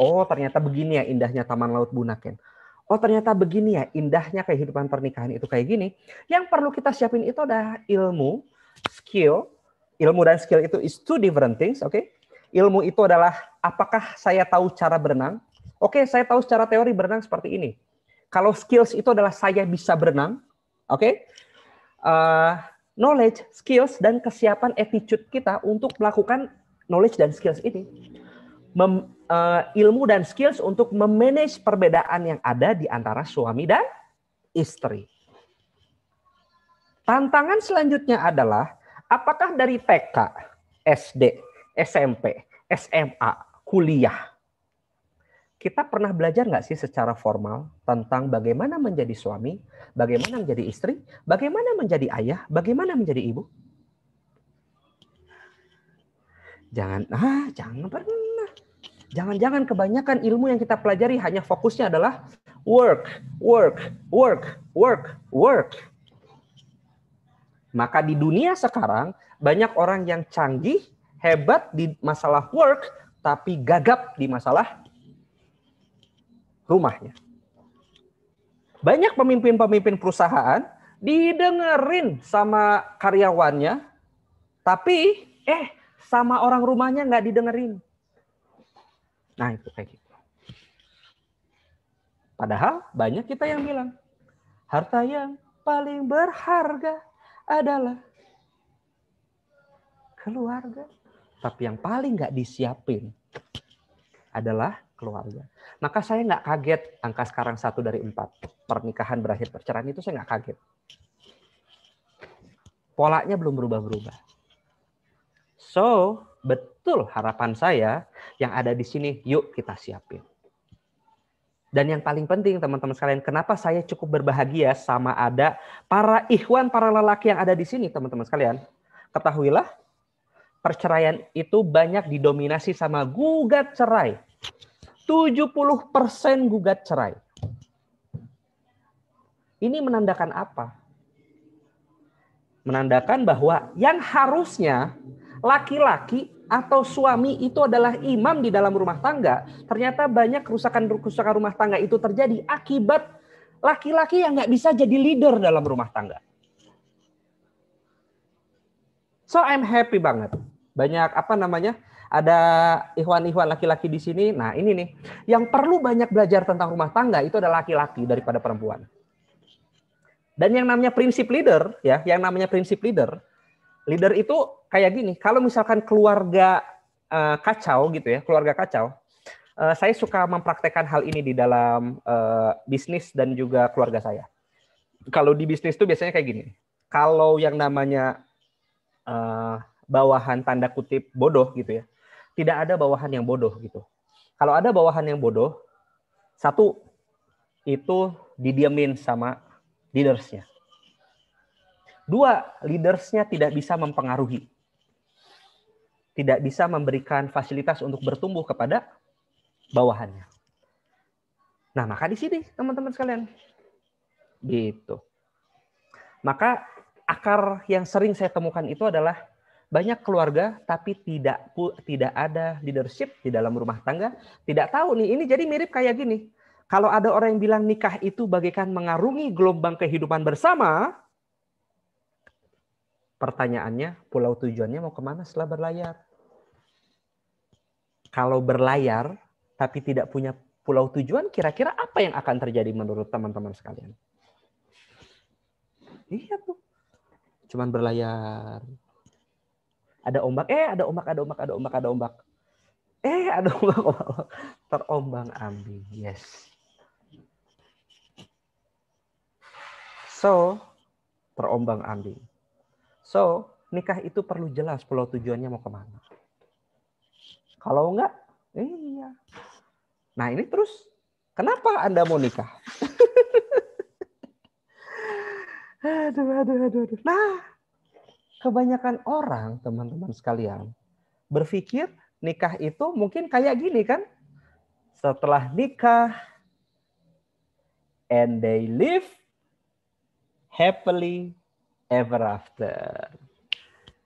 oh ternyata begini ya indahnya Taman Laut Bunaken oh ternyata begini ya indahnya kehidupan pernikahan itu kayak gini. Yang perlu kita siapin itu adalah ilmu, skill. Ilmu dan skill itu is two different things, oke? Okay? Ilmu itu adalah apakah saya tahu cara berenang? Oke, okay, saya tahu secara teori berenang seperti ini. Kalau skills itu adalah saya bisa berenang, oke? Okay? Uh, eh, knowledge, skills, dan kesiapan attitude kita untuk melakukan knowledge dan skills ini. Mem uh, ilmu dan skills untuk memanage perbedaan yang ada di antara suami dan istri. Tantangan selanjutnya adalah apakah dari TK, SD, SMP, SMA, kuliah kita pernah belajar nggak sih secara formal tentang bagaimana menjadi suami, bagaimana menjadi istri, bagaimana menjadi ayah, bagaimana menjadi ibu? Jangan ah jangan pernah Jangan-jangan kebanyakan ilmu yang kita pelajari hanya fokusnya adalah work, work, work, work, work. Maka di dunia sekarang banyak orang yang canggih, hebat di masalah work, tapi gagap di masalah rumahnya. Banyak pemimpin-pemimpin perusahaan didengerin sama karyawannya, tapi eh sama orang rumahnya nggak didengerin Nah, itu kayak gitu. Padahal banyak kita yang bilang, harta yang paling berharga adalah keluarga. Tapi yang paling nggak disiapin adalah keluarga. Maka saya nggak kaget angka sekarang satu dari empat. Pernikahan berakhir perceraian itu saya nggak kaget. Polanya belum berubah-berubah. So, but betul harapan saya yang ada di sini, yuk kita siapin. Dan yang paling penting teman-teman sekalian, kenapa saya cukup berbahagia sama ada para ikhwan, para lelaki yang ada di sini teman-teman sekalian. Ketahuilah, perceraian itu banyak didominasi sama gugat cerai. 70% gugat cerai. Ini menandakan apa? Menandakan bahwa yang harusnya laki-laki atau suami itu adalah imam di dalam rumah tangga, ternyata banyak kerusakan-kerusakan rumah tangga itu terjadi akibat laki-laki yang nggak bisa jadi leader dalam rumah tangga. So I'm happy banget. Banyak apa namanya? Ada ikhwan-ikhwan laki-laki di sini. Nah ini nih, yang perlu banyak belajar tentang rumah tangga itu adalah laki-laki daripada perempuan. Dan yang namanya prinsip leader, ya, yang namanya prinsip leader, leader itu kayak gini. Kalau misalkan keluarga uh, kacau gitu ya, keluarga kacau, uh, saya suka mempraktekkan hal ini di dalam uh, bisnis dan juga keluarga saya. Kalau di bisnis itu biasanya kayak gini. Kalau yang namanya uh, bawahan tanda kutip bodoh gitu ya, tidak ada bawahan yang bodoh gitu. Kalau ada bawahan yang bodoh, satu itu didiamin sama leadersnya. Dua, leadersnya tidak bisa mempengaruhi. Tidak bisa memberikan fasilitas untuk bertumbuh kepada bawahannya. Nah, maka di sini teman-teman sekalian. Gitu. Maka akar yang sering saya temukan itu adalah banyak keluarga tapi tidak tidak ada leadership di dalam rumah tangga, tidak tahu nih ini jadi mirip kayak gini. Kalau ada orang yang bilang nikah itu bagaikan mengarungi gelombang kehidupan bersama, Pertanyaannya, pulau tujuannya mau kemana setelah berlayar? Kalau berlayar tapi tidak punya pulau tujuan, kira-kira apa yang akan terjadi menurut teman-teman sekalian? Iya tuh, cuman berlayar. Ada ombak, eh ada ombak, ada ombak, ada ombak, ada ombak. Eh ada (laughs) ombak, ombak, ombak. terombang ambing. Yes. So terombang ambing. So, nikah itu perlu jelas pulau tujuannya mau kemana. Kalau enggak, iya. Nah ini terus, kenapa Anda mau nikah? (laughs) aduh, aduh, aduh, aduh. Nah, kebanyakan orang, teman-teman sekalian, berpikir nikah itu mungkin kayak gini kan. Setelah nikah, and they live happily ever after.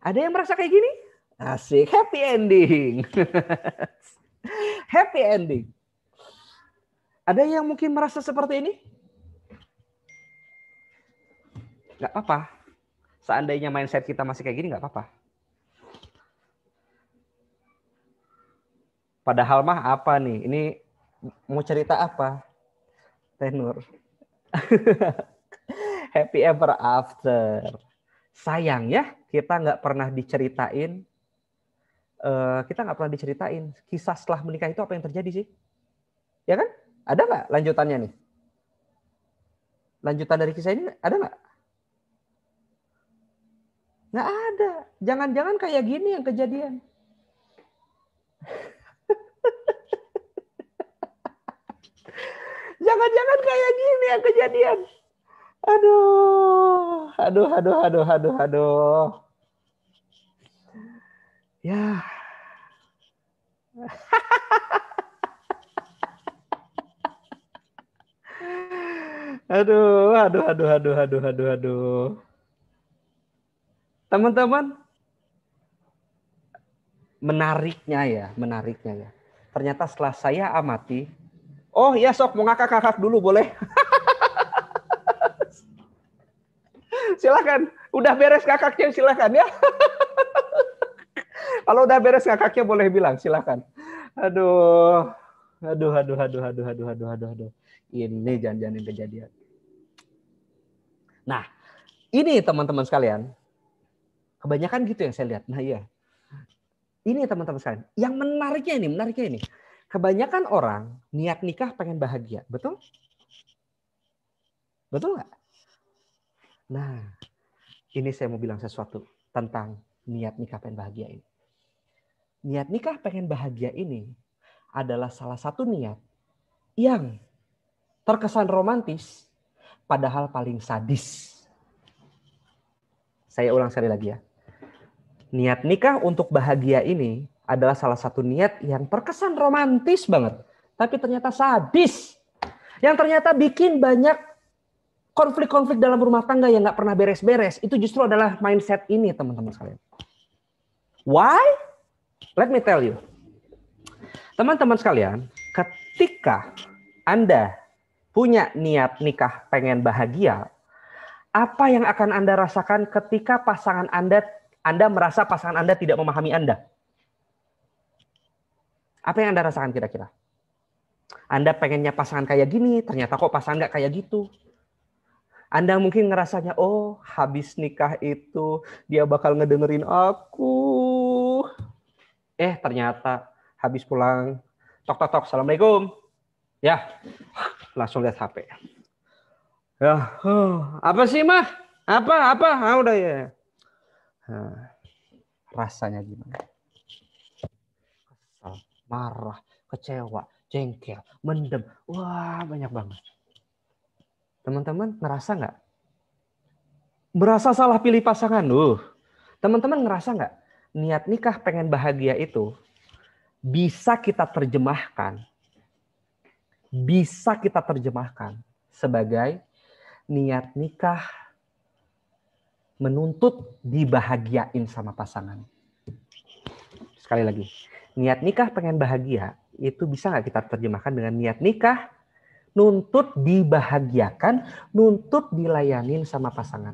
Ada yang merasa kayak gini? Asik, happy ending. (laughs) happy ending. Ada yang mungkin merasa seperti ini? Gak apa-apa. Seandainya mindset kita masih kayak gini, gak apa-apa. Padahal mah apa nih? Ini mau cerita apa? Tenor. (laughs) happy ever after. Sayang ya, kita nggak pernah diceritain. Uh, kita nggak pernah diceritain kisah setelah menikah itu apa yang terjadi sih? Ya kan? Ada nggak lanjutannya nih? Lanjutan dari kisah ini ada nggak? Nggak ada. Jangan-jangan kayak gini yang kejadian. (laughs) Jangan-jangan kayak gini yang kejadian. Aduh, aduh, aduh, aduh, aduh, aduh. Ya. (laughs) aduh, aduh, aduh, aduh, aduh, aduh, aduh. Teman-teman, menariknya ya, menariknya ya. Ternyata setelah saya amati, oh ya sok mau ngakak-ngakak dulu boleh. (laughs) silakan. Udah beres kakaknya silakan ya. (laughs) Kalau udah beres kakaknya boleh bilang silakan. Aduh. Aduh aduh aduh aduh aduh aduh aduh aduh. Ini janjian kejadian. Nah, ini teman-teman sekalian. Kebanyakan gitu yang saya lihat. Nah, iya. Ini teman-teman sekalian. Yang menariknya ini, menariknya ini. Kebanyakan orang niat nikah pengen bahagia, betul? Betul nggak? Nah, ini saya mau bilang sesuatu tentang niat nikah pengen bahagia ini. Niat nikah pengen bahagia ini adalah salah satu niat yang terkesan romantis padahal paling sadis. Saya ulang sekali lagi ya. Niat nikah untuk bahagia ini adalah salah satu niat yang terkesan romantis banget, tapi ternyata sadis. Yang ternyata bikin banyak konflik-konflik dalam rumah tangga yang nggak pernah beres-beres itu justru adalah mindset ini teman-teman sekalian. Why? Let me tell you. Teman-teman sekalian, ketika Anda punya niat nikah pengen bahagia, apa yang akan Anda rasakan ketika pasangan Anda Anda merasa pasangan Anda tidak memahami Anda? Apa yang Anda rasakan kira-kira? Anda pengennya pasangan kayak gini, ternyata kok pasangan nggak kayak gitu. Anda mungkin ngerasanya, oh habis nikah itu dia bakal ngedengerin aku. Eh ternyata habis pulang, tok tok tok, assalamualaikum. Ya, langsung lihat HP. Ya, huh, apa sih mah? Apa apa? Ah udah ya. Nah, rasanya gimana? Kesal, marah, kecewa, jengkel, mendem. Wah, banyak banget. Teman-teman ngerasa nggak? merasa salah pilih pasangan, uh Teman-teman ngerasa nggak? Niat nikah pengen bahagia itu bisa kita terjemahkan. Bisa kita terjemahkan sebagai niat nikah menuntut dibahagiain sama pasangan. Sekali lagi, niat nikah pengen bahagia itu bisa nggak kita terjemahkan dengan niat nikah nuntut dibahagiakan, nuntut dilayanin sama pasangan.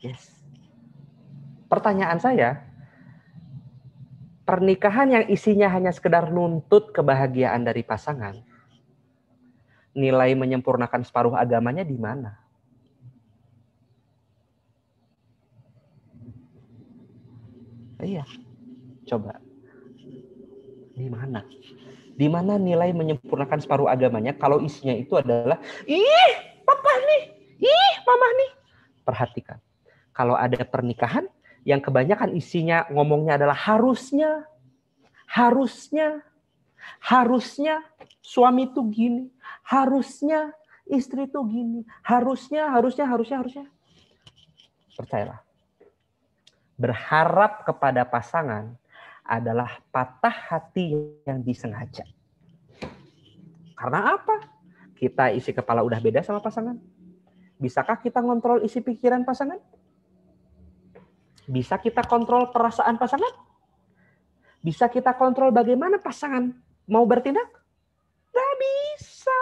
Yes. Pertanyaan saya, pernikahan yang isinya hanya sekedar nuntut kebahagiaan dari pasangan, nilai menyempurnakan separuh agamanya di mana? Iya, coba di mana? Di mana nilai menyempurnakan separuh agamanya kalau isinya itu adalah ih, papa nih, ih, mama nih. Perhatikan. Kalau ada pernikahan yang kebanyakan isinya ngomongnya adalah harusnya harusnya harusnya suami itu gini, harusnya istri itu gini, harusnya harusnya harusnya harusnya. Percayalah. Berharap kepada pasangan adalah patah hati yang disengaja. Karena apa? Kita isi kepala udah beda sama pasangan. Bisakah kita ngontrol isi pikiran pasangan? Bisa kita kontrol perasaan pasangan? Bisa kita kontrol bagaimana pasangan mau bertindak? Tidak bisa.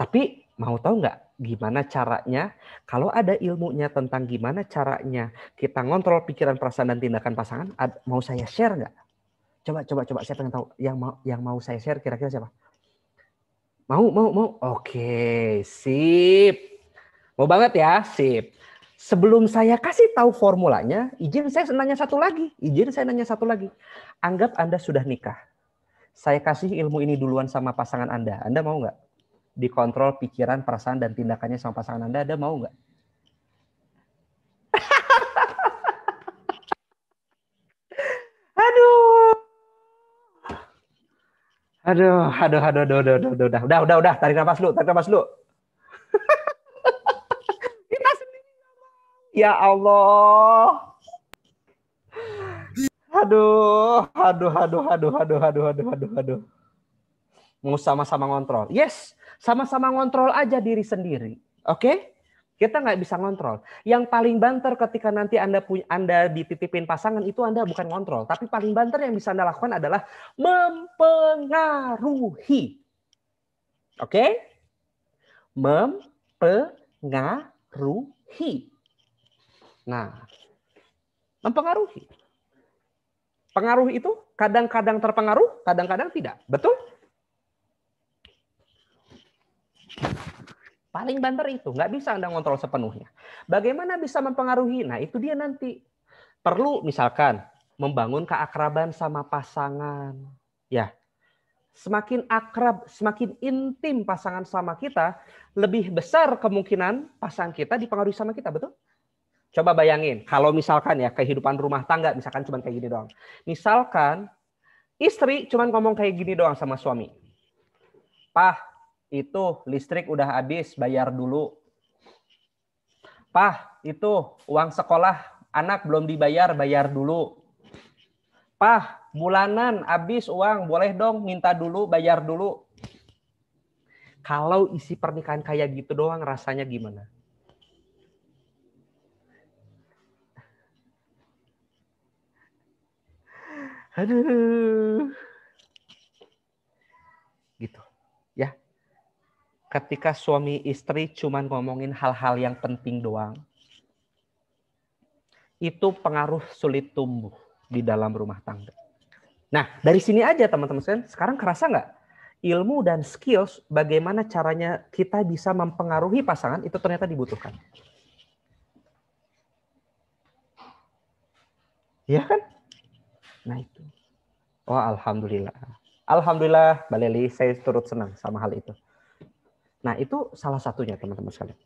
Tapi mau tahu nggak gimana caranya kalau ada ilmunya tentang gimana caranya kita ngontrol pikiran perasaan dan tindakan pasangan mau saya share nggak coba coba coba saya pengen tahu yang mau yang mau saya share kira-kira siapa mau mau mau oke sip mau banget ya sip sebelum saya kasih tahu formulanya izin saya nanya satu lagi izin saya nanya satu lagi anggap anda sudah nikah saya kasih ilmu ini duluan sama pasangan anda anda mau nggak dikontrol pikiran, perasaan, dan tindakannya sama pasangan Anda, Anda mau nggak? aduh. Aduh, aduh, aduh, aduh, aduh, aduh, udah, udah, udah, udah, tarik nafas lu, tarik nafas lu. Kita sendiri. Ya Allah. aduh, Aduh, aduh, aduh, aduh, aduh, aduh, aduh, aduh mau sama-sama ngontrol. Yes, sama-sama ngontrol aja diri sendiri. Oke? Okay? Kita nggak bisa ngontrol. Yang paling banter ketika nanti Anda punya Anda dititipin pasangan itu Anda bukan ngontrol, tapi paling banter yang bisa Anda lakukan adalah mempengaruhi. Oke? Okay? Mempengaruhi. Nah, mempengaruhi. Pengaruh itu kadang-kadang terpengaruh, kadang-kadang tidak. Betul? paling banter itu nggak bisa anda ngontrol sepenuhnya bagaimana bisa mempengaruhi nah itu dia nanti perlu misalkan membangun keakraban sama pasangan ya semakin akrab semakin intim pasangan sama kita lebih besar kemungkinan pasangan kita dipengaruhi sama kita betul coba bayangin kalau misalkan ya kehidupan rumah tangga misalkan cuma kayak gini doang misalkan istri cuma ngomong kayak gini doang sama suami pah itu listrik udah habis, bayar dulu. Pah, itu uang sekolah anak belum dibayar, bayar dulu. Pah, bulanan habis uang, boleh dong minta dulu, bayar dulu. Kalau isi pernikahan kayak gitu doang rasanya gimana? Aduh. ketika suami istri cuma ngomongin hal-hal yang penting doang. Itu pengaruh sulit tumbuh di dalam rumah tangga. Nah, dari sini aja teman-teman sekalian, sekarang kerasa nggak? Ilmu dan skills bagaimana caranya kita bisa mempengaruhi pasangan itu ternyata dibutuhkan. Ya kan? Nah itu. Wah, oh, Alhamdulillah. Alhamdulillah, Mbak Leli, saya turut senang sama hal itu. Nah, itu salah satunya teman-teman sekalian.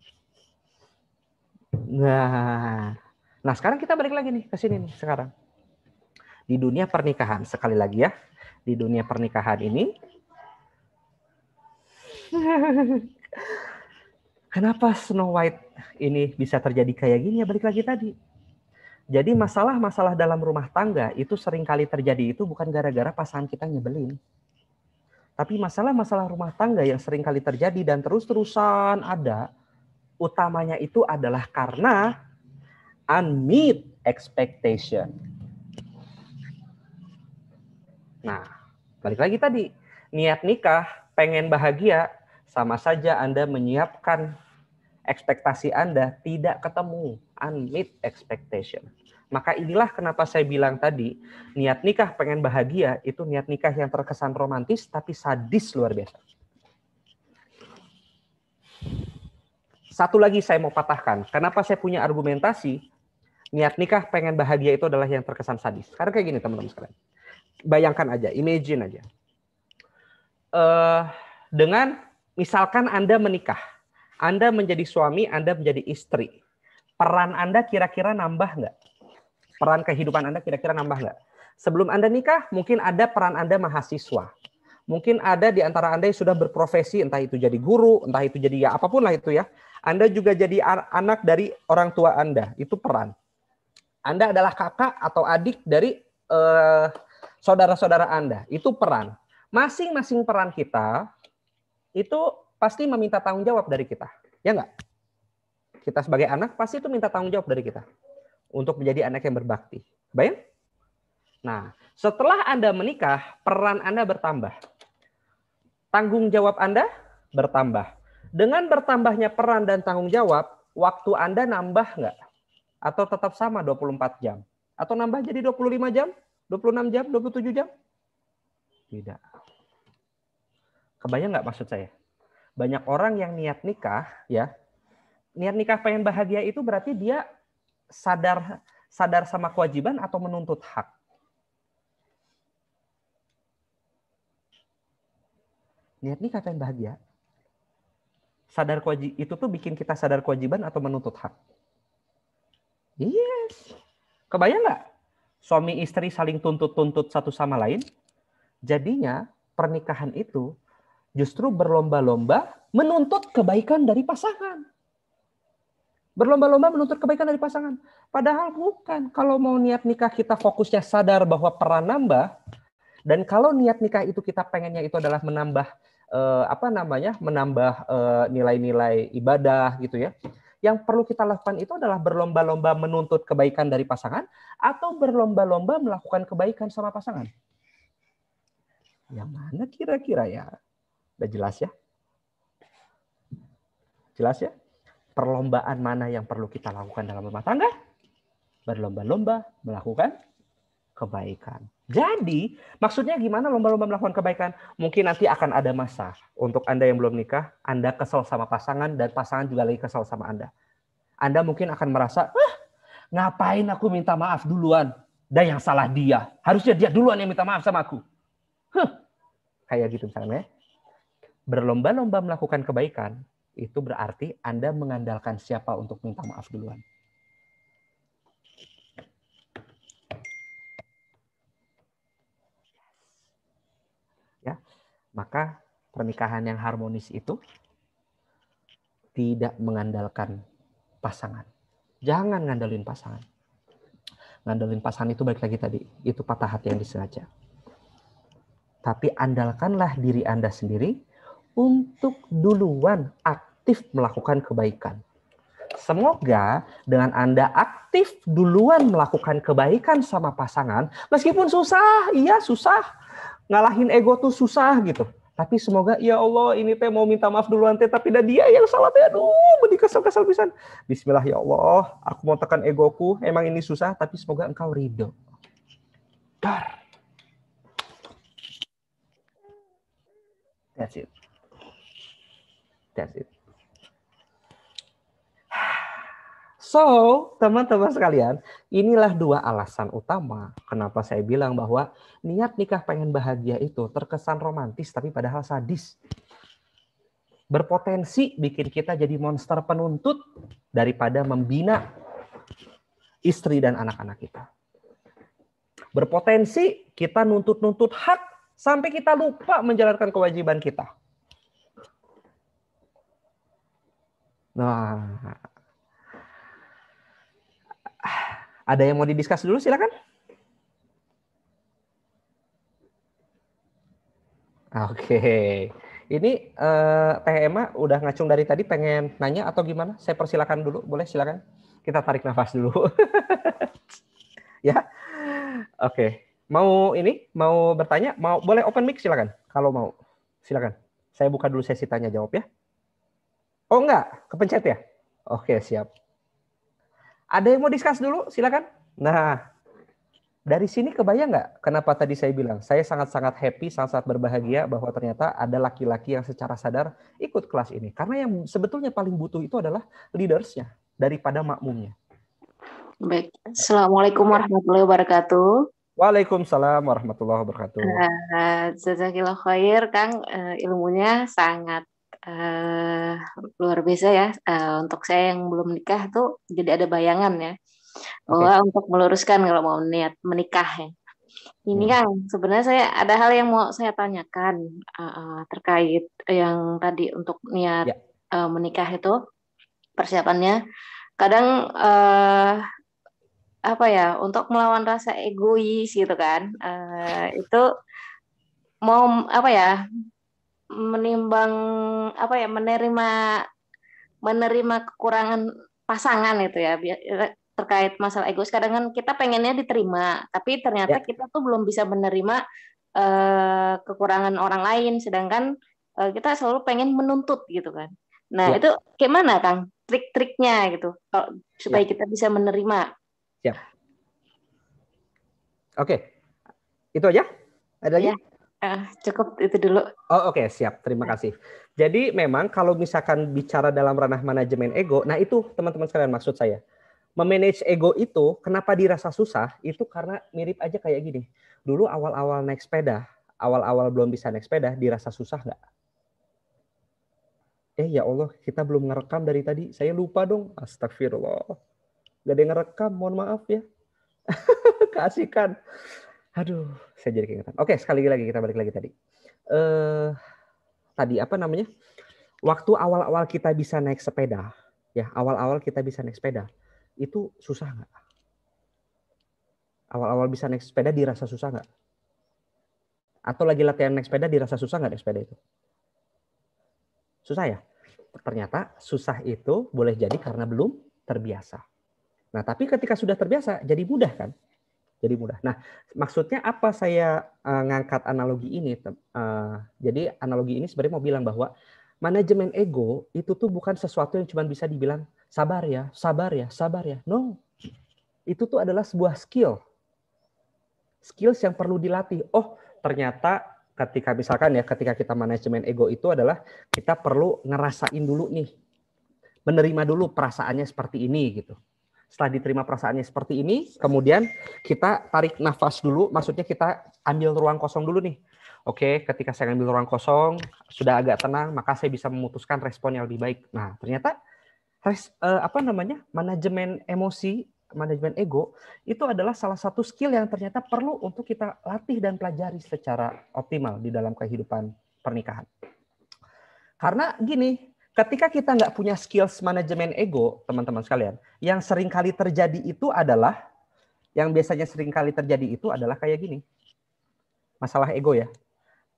Nah, nah sekarang kita balik lagi nih ke sini nih sekarang. Di dunia pernikahan sekali lagi ya, di dunia pernikahan ini (laughs) Kenapa Snow White ini bisa terjadi kayak gini ya balik lagi tadi. Jadi masalah-masalah dalam rumah tangga itu seringkali terjadi itu bukan gara-gara pasangan kita nyebelin. Tapi masalah-masalah rumah tangga yang sering kali terjadi dan terus-terusan ada, utamanya itu adalah karena unmet expectation. Nah, balik lagi tadi, niat nikah, pengen bahagia, sama saja Anda menyiapkan ekspektasi Anda tidak ketemu, unmet expectation. Maka inilah kenapa saya bilang tadi, niat nikah pengen bahagia itu niat nikah yang terkesan romantis tapi sadis luar biasa. Satu lagi saya mau patahkan, kenapa saya punya argumentasi niat nikah pengen bahagia itu adalah yang terkesan sadis. Karena kayak gini teman-teman sekalian. Bayangkan aja, imagine aja. Uh, dengan misalkan Anda menikah, Anda menjadi suami, Anda menjadi istri. Peran Anda kira-kira nambah nggak? peran kehidupan Anda kira-kira nambah nggak? Sebelum Anda nikah, mungkin ada peran Anda mahasiswa. Mungkin ada di antara Anda yang sudah berprofesi, entah itu jadi guru, entah itu jadi ya apapun lah itu ya. Anda juga jadi anak dari orang tua Anda, itu peran. Anda adalah kakak atau adik dari eh, saudara-saudara Anda, itu peran. Masing-masing peran kita itu pasti meminta tanggung jawab dari kita, ya enggak? Kita sebagai anak pasti itu minta tanggung jawab dari kita untuk menjadi anak yang berbakti. Bayang? Nah, setelah Anda menikah, peran Anda bertambah. Tanggung jawab Anda bertambah. Dengan bertambahnya peran dan tanggung jawab, waktu Anda nambah nggak? Atau tetap sama 24 jam? Atau nambah jadi 25 jam? 26 jam? 27 jam? Tidak. Kebayang nggak maksud saya? Banyak orang yang niat nikah, ya, niat nikah pengen bahagia itu berarti dia sadar sadar sama kewajiban atau menuntut hak? Lihat nih kata yang bahagia. Sadar kewajib itu tuh bikin kita sadar kewajiban atau menuntut hak. Yes. Kebayang nggak? Suami istri saling tuntut-tuntut satu sama lain. Jadinya pernikahan itu justru berlomba-lomba menuntut kebaikan dari pasangan. Berlomba-lomba menuntut kebaikan dari pasangan. Padahal bukan. Kalau mau niat nikah kita fokusnya sadar bahwa peran nambah, dan kalau niat nikah itu kita pengennya itu adalah menambah eh, apa namanya menambah nilai eh, nilai-nilai ibadah gitu ya yang perlu kita lakukan itu adalah berlomba-lomba menuntut kebaikan dari pasangan atau berlomba-lomba melakukan kebaikan sama pasangan yang mana kira-kira ya udah jelas ya jelas ya perlombaan mana yang perlu kita lakukan dalam rumah tangga? Berlomba-lomba melakukan kebaikan. Jadi, maksudnya gimana lomba-lomba melakukan kebaikan? Mungkin nanti akan ada masa untuk Anda yang belum nikah, Anda kesel sama pasangan dan pasangan juga lagi kesel sama Anda. Anda mungkin akan merasa, "Ah, ngapain aku minta maaf duluan? Dan yang salah dia. Harusnya dia duluan yang minta maaf sama aku." Huh. Kayak gitu misalnya. Ya. Berlomba-lomba melakukan kebaikan itu berarti Anda mengandalkan siapa untuk minta maaf duluan. Ya, maka pernikahan yang harmonis itu tidak mengandalkan pasangan. Jangan ngandelin pasangan. Ngandelin pasangan itu balik lagi tadi, itu patah hati yang disengaja. Tapi andalkanlah diri Anda sendiri untuk duluan akan aktif melakukan kebaikan. Semoga dengan Anda aktif duluan melakukan kebaikan sama pasangan, meskipun susah, iya susah, ngalahin ego tuh susah gitu. Tapi semoga ya Allah ini teh mau minta maaf duluan teh tapi dah dia yang salah teh aduh beri kesal-kesal pisan. Bismillah ya Allah, aku mau tekan egoku, emang ini susah tapi semoga engkau ridho. Dar. That's it. That's it. So, teman-teman sekalian, inilah dua alasan utama kenapa saya bilang bahwa niat nikah pengen bahagia itu terkesan romantis tapi padahal sadis. Berpotensi bikin kita jadi monster penuntut daripada membina istri dan anak-anak kita. Berpotensi kita nuntut-nuntut hak sampai kita lupa menjalankan kewajiban kita. Nah, Ada yang mau didiskus dulu silakan. Oke. Ini eh, Teh Emma udah ngacung dari tadi pengen nanya atau gimana? Saya persilakan dulu, boleh silakan. Kita tarik nafas dulu. (laughs) ya. Oke. Mau ini mau bertanya, mau boleh open mic silakan kalau mau. Silakan. Saya buka dulu sesi tanya jawab ya. Oh enggak, kepencet ya? Oke, siap. Ada yang mau diskus dulu? Silakan. Nah, dari sini kebayang nggak kenapa tadi saya bilang saya sangat-sangat happy, sangat-sangat berbahagia bahwa ternyata ada laki-laki yang secara sadar ikut kelas ini. Karena yang sebetulnya paling butuh itu adalah leadersnya daripada makmumnya. Baik. Assalamualaikum warahmatullahi wabarakatuh. Waalaikumsalam warahmatullahi wabarakatuh. Uh, khair, Kang. Eh, ilmunya sangat uh, luar biasa ya. Uh, untuk saya yang belum nikah tuh jadi ada bayangan ya bahwa okay. untuk meluruskan kalau mau niat menikah ya. Ini hmm. kan sebenarnya saya ada hal yang mau saya tanyakan uh, uh, terkait yang tadi untuk niat yeah. Ya. uh, menikah itu persiapannya. Kadang uh, apa ya untuk melawan rasa egois gitu kan uh, itu mau apa ya menimbang apa ya menerima menerima kekurangan pasangan itu ya eh, terkait masalah ego kadang kan kita pengennya diterima tapi ternyata ya. kita tuh belum bisa menerima eh, kekurangan orang lain sedangkan eh, kita selalu pengen menuntut gitu kan nah ya. itu gimana kang trik-triknya gitu kalau supaya ya. kita bisa menerima ya. oke itu aja ada lagi ya. Eh, cukup itu dulu. Oh oke okay, siap, terima ya. kasih. Jadi memang kalau misalkan bicara dalam ranah manajemen ego, nah itu teman-teman sekalian maksud saya. Memanage ego itu kenapa dirasa susah? Itu karena mirip aja kayak gini. Dulu awal-awal naik sepeda, awal-awal belum bisa naik sepeda, dirasa susah nggak? Eh ya Allah, kita belum ngerekam dari tadi. Saya lupa dong. Astagfirullah. Gak ada yang ngerekam, mohon maaf ya. (laughs) Kasihkan. Aduh, saya jadi keingetan. Oke, sekali lagi kita balik lagi tadi. Eh, tadi apa namanya? Waktu awal-awal kita bisa naik sepeda, ya awal-awal kita bisa naik sepeda, itu susah nggak? Awal-awal bisa naik sepeda dirasa susah nggak? Atau lagi latihan naik sepeda dirasa susah nggak naik sepeda itu? Susah ya? Ternyata susah itu boleh jadi karena belum terbiasa. Nah, tapi ketika sudah terbiasa, jadi mudah kan? jadi mudah. Nah, maksudnya apa saya uh, ngangkat analogi ini? Uh, jadi analogi ini sebenarnya mau bilang bahwa manajemen ego itu tuh bukan sesuatu yang cuma bisa dibilang sabar ya, sabar ya, sabar ya. No, itu tuh adalah sebuah skill. Skills yang perlu dilatih. Oh, ternyata ketika misalkan ya ketika kita manajemen ego itu adalah kita perlu ngerasain dulu nih menerima dulu perasaannya seperti ini gitu setelah diterima perasaannya seperti ini, kemudian kita tarik nafas dulu, maksudnya kita ambil ruang kosong dulu nih. Oke, ketika saya ambil ruang kosong, sudah agak tenang, maka saya bisa memutuskan respon yang lebih baik. Nah, ternyata res, eh, apa namanya? manajemen emosi, manajemen ego itu adalah salah satu skill yang ternyata perlu untuk kita latih dan pelajari secara optimal di dalam kehidupan pernikahan. Karena gini, ketika kita nggak punya skills manajemen ego, teman-teman sekalian, yang sering kali terjadi itu adalah yang biasanya sering kali terjadi itu adalah kayak gini. Masalah ego ya.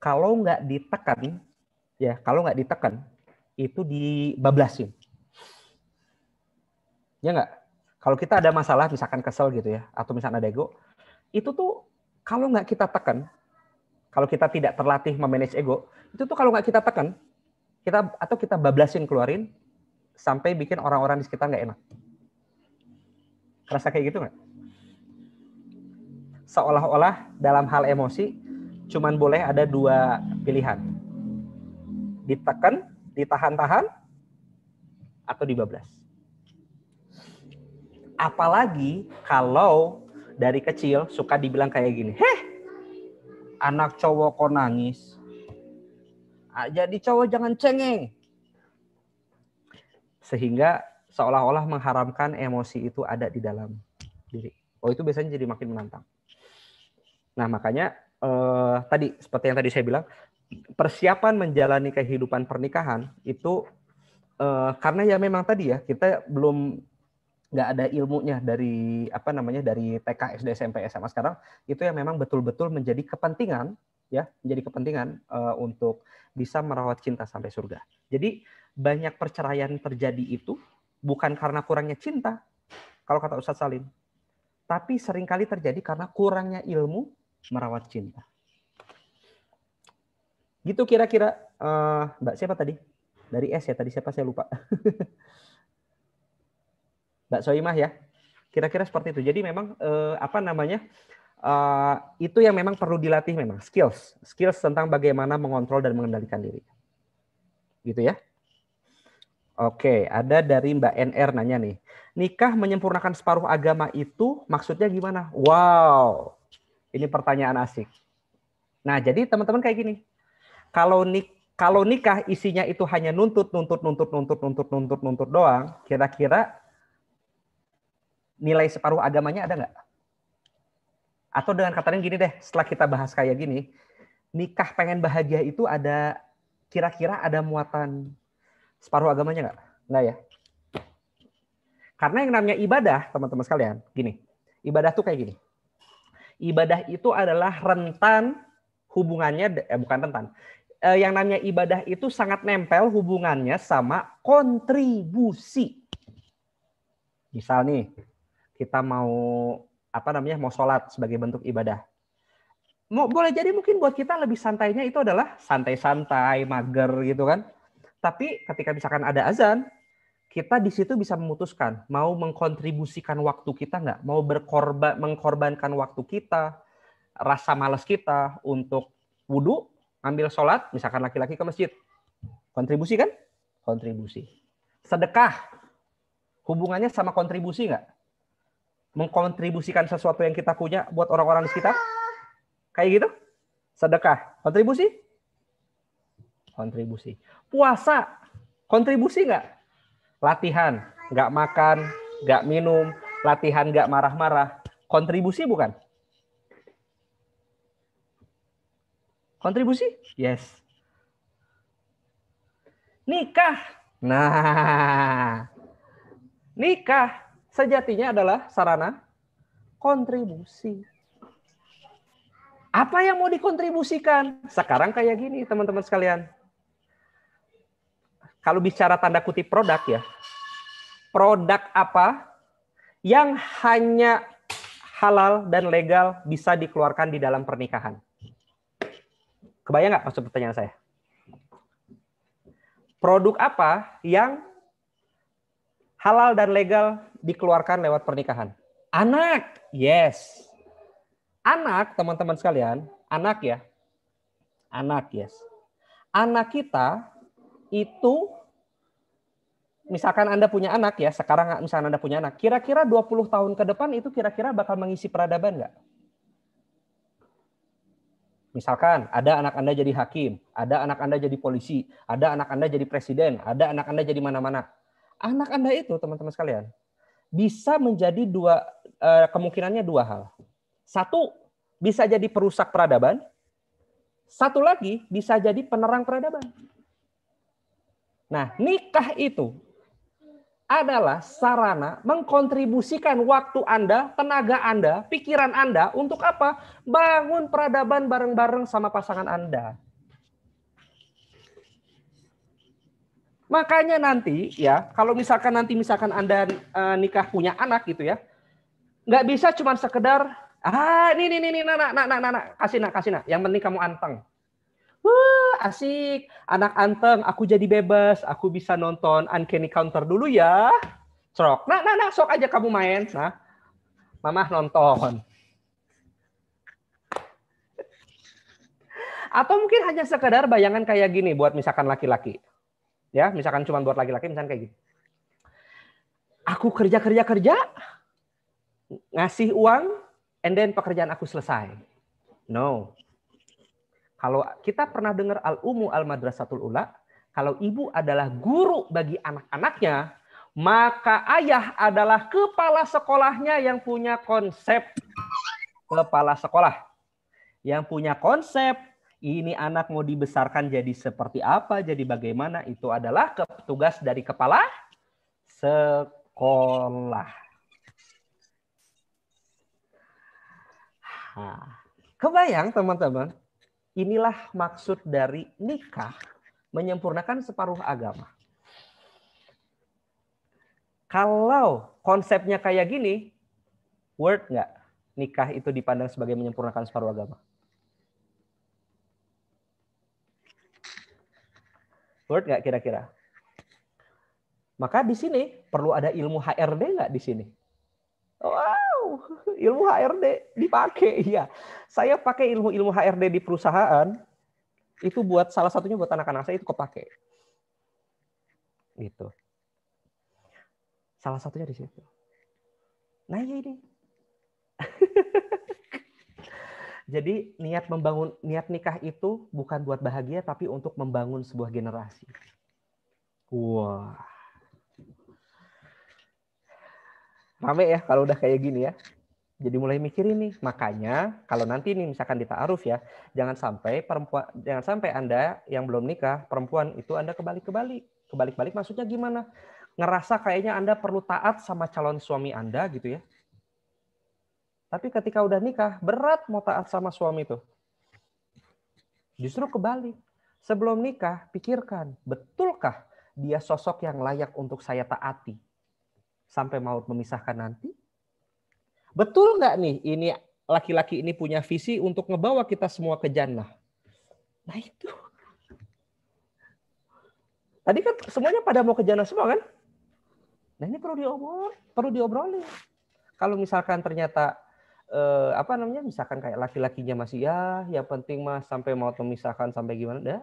Kalau nggak ditekan, ya kalau nggak ditekan, itu dibablasin. Ya nggak? Kalau kita ada masalah, misalkan kesel gitu ya, atau misalkan ada ego, itu tuh kalau nggak kita tekan, kalau kita tidak terlatih memanage ego, itu tuh kalau nggak kita tekan, kita atau kita bablasin keluarin sampai bikin orang-orang di sekitar nggak enak. Kerasa kayak gitu nggak? Seolah-olah dalam hal emosi cuman boleh ada dua pilihan. Ditekan, ditahan-tahan, atau dibablas. Apalagi kalau dari kecil suka dibilang kayak gini, heh, anak cowok kok nangis, Ah, jadi cowok jangan cengeng. Sehingga seolah-olah mengharamkan emosi itu ada di dalam diri. Oh itu biasanya jadi makin menantang. Nah makanya eh, tadi seperti yang tadi saya bilang persiapan menjalani kehidupan pernikahan itu eh, karena ya memang tadi ya kita belum nggak ada ilmunya dari apa namanya dari TK SD SMP SMA sekarang itu yang memang betul-betul menjadi kepentingan ya menjadi kepentingan uh, untuk bisa merawat cinta sampai surga. Jadi banyak perceraian terjadi itu bukan karena kurangnya cinta, kalau kata Ustadz Salim, tapi seringkali terjadi karena kurangnya ilmu merawat cinta. Gitu kira-kira uh, Mbak siapa tadi? Dari S ya tadi siapa saya lupa. (laughs) Mbak Soimah ya. Kira-kira seperti itu. Jadi memang eh, apa namanya? Eh, itu yang memang perlu dilatih memang skills, skills tentang bagaimana mengontrol dan mengendalikan diri. Gitu ya. Oke, ada dari Mbak NR nanya nih. Nikah menyempurnakan separuh agama itu maksudnya gimana? Wow. Ini pertanyaan asik. Nah, jadi teman-teman kayak gini. Kalau nik kalau nikah isinya itu hanya nuntut nuntut nuntut nuntut nuntut nuntut nuntut doang, kira-kira nilai separuh agamanya ada nggak? Atau dengan kata lain gini deh, setelah kita bahas kayak gini, nikah pengen bahagia itu ada kira-kira ada muatan separuh agamanya nggak? Nggak ya? Karena yang namanya ibadah, teman-teman sekalian, gini. Ibadah tuh kayak gini. Ibadah itu adalah rentan hubungannya, eh, bukan rentan. Eh, yang namanya ibadah itu sangat nempel hubungannya sama kontribusi. Misal nih, kita mau apa namanya mau sholat sebagai bentuk ibadah. Mau boleh jadi mungkin buat kita lebih santainya itu adalah santai-santai, mager gitu kan. Tapi ketika misalkan ada azan, kita di situ bisa memutuskan mau mengkontribusikan waktu kita nggak, mau berkorban mengkorbankan waktu kita, rasa males kita untuk wudhu, ambil sholat, misalkan laki-laki ke masjid, kontribusi kan? Kontribusi. Sedekah, hubungannya sama kontribusi nggak? mengkontribusikan sesuatu yang kita punya buat orang-orang di sekitar? Kayak gitu? Sedekah, kontribusi? Kontribusi. Puasa, kontribusi nggak? Latihan, nggak makan, nggak minum, latihan nggak marah-marah. Kontribusi bukan? Kontribusi? Yes. Nikah. Nah, nikah sejatinya adalah sarana kontribusi. Apa yang mau dikontribusikan? Sekarang kayak gini, teman-teman sekalian. Kalau bicara tanda kutip produk ya, produk apa yang hanya halal dan legal bisa dikeluarkan di dalam pernikahan? Kebayang nggak maksud pertanyaan saya? Produk apa yang halal dan legal dikeluarkan lewat pernikahan. Anak, yes. Anak, teman-teman sekalian, anak ya. Anak, yes. Anak kita itu misalkan Anda punya anak ya, sekarang misalkan Anda punya anak, kira-kira 20 tahun ke depan itu kira-kira bakal mengisi peradaban nggak? Misalkan ada anak Anda jadi hakim, ada anak Anda jadi polisi, ada anak Anda jadi presiden, ada anak Anda jadi mana-mana. Anak Anda itu, teman-teman sekalian, bisa menjadi dua eh, kemungkinannya dua hal. Satu bisa jadi perusak peradaban, satu lagi bisa jadi penerang peradaban. Nah, nikah itu adalah sarana mengkontribusikan waktu Anda, tenaga Anda, pikiran Anda untuk apa? Bangun peradaban bareng-bareng sama pasangan Anda. Makanya nanti ya, kalau misalkan nanti misalkan Anda e, nikah punya anak gitu ya, nggak bisa cuma sekedar ah ini ini ini nak nak nak nak kasih nak kasih nak. Yang penting kamu anteng. Wah, asik. Anak anteng, aku jadi bebas. Aku bisa nonton Uncanny Counter dulu ya. Sok. nak nak nah, sok aja kamu main. Nah, mama nonton. Atau mungkin hanya sekedar bayangan kayak gini buat misalkan laki-laki ya misalkan cuma buat laki-laki misalkan kayak gini gitu. aku kerja kerja kerja ngasih uang and then pekerjaan aku selesai no kalau kita pernah dengar al umu al madrasatul ula kalau ibu adalah guru bagi anak-anaknya maka ayah adalah kepala sekolahnya yang punya konsep kepala sekolah yang punya konsep ini anak mau dibesarkan jadi seperti apa, jadi bagaimana, itu adalah tugas dari kepala sekolah. kebayang teman-teman, inilah maksud dari nikah menyempurnakan separuh agama. Kalau konsepnya kayak gini, word nggak nikah itu dipandang sebagai menyempurnakan separuh agama? Word nggak kira-kira? Maka di sini perlu ada ilmu HRD nggak di sini? Wow, ilmu HRD dipakai. Iya, saya pakai ilmu-ilmu HRD di perusahaan itu buat salah satunya buat anak-anak saya itu kepake. Gitu. Salah satunya di situ. Nah, ya ini. (laughs) Jadi niat membangun niat nikah itu bukan buat bahagia tapi untuk membangun sebuah generasi. Wah. Rame ya kalau udah kayak gini ya. Jadi mulai mikir ini Makanya kalau nanti ini misalkan ditaaruf ya, jangan sampai perempuan jangan sampai Anda yang belum nikah, perempuan itu Anda kebalik-kebalik. Kebalik-balik maksudnya gimana? Ngerasa kayaknya Anda perlu taat sama calon suami Anda gitu ya tapi ketika udah nikah, berat mau taat sama suami tuh. Justru kebalik. Sebelum nikah, pikirkan, betulkah dia sosok yang layak untuk saya taati sampai maut memisahkan nanti? Betul nggak nih ini laki-laki ini punya visi untuk ngebawa kita semua ke jannah? Nah itu. Tadi kan semuanya pada mau ke jannah semua kan? Nah ini perlu diobrol, perlu diobrolin. Kalau misalkan ternyata eh, apa namanya misalkan kayak laki-lakinya masih ya yang penting mah sampai mau memisahkan sampai gimana dah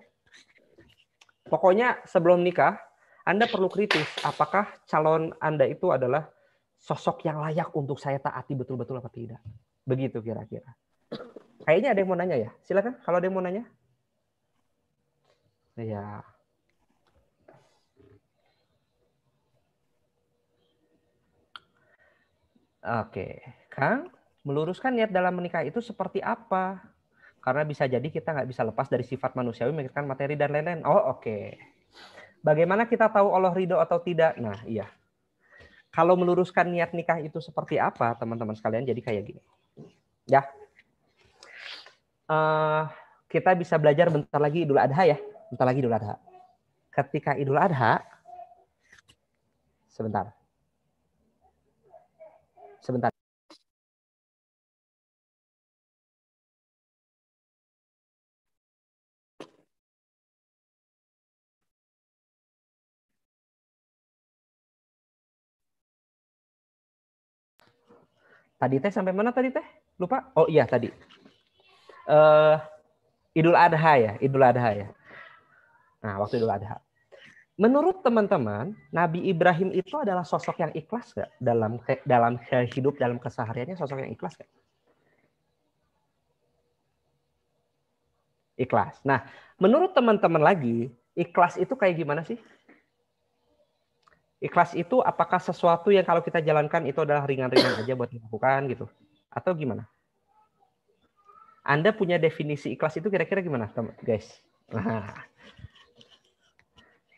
pokoknya sebelum nikah anda perlu kritis apakah calon anda itu adalah sosok yang layak untuk saya taati betul-betul apa tidak begitu kira-kira kayaknya ada yang mau nanya ya silakan kalau ada yang mau nanya ya Oke, Kang meluruskan niat dalam menikah itu seperti apa? Karena bisa jadi kita nggak bisa lepas dari sifat manusiawi memikirkan materi dan lain-lain. Oh, oke. Okay. Bagaimana kita tahu Allah ridho atau tidak? Nah, iya. Kalau meluruskan niat nikah itu seperti apa, teman-teman sekalian? Jadi kayak gini. Ya. Uh, kita bisa belajar bentar lagi Idul Adha ya. Bentar lagi Idul Adha. Ketika Idul Adha, sebentar. Sebentar. Tadi teh sampai mana tadi teh? Lupa? Oh iya tadi. Uh, Idul Adha ya, Idul Adha ya. Nah, waktu Idul Adha. Menurut teman-teman, Nabi Ibrahim itu adalah sosok yang ikhlas gak? Dalam dalam hidup, dalam kesehariannya sosok yang ikhlas gak? Ikhlas. Nah, menurut teman-teman lagi, ikhlas itu kayak gimana sih? Ikhlas itu apakah sesuatu yang kalau kita jalankan itu adalah ringan-ringan aja buat dilakukan gitu? Atau gimana? Anda punya definisi ikhlas itu kira-kira gimana, guys? Nah.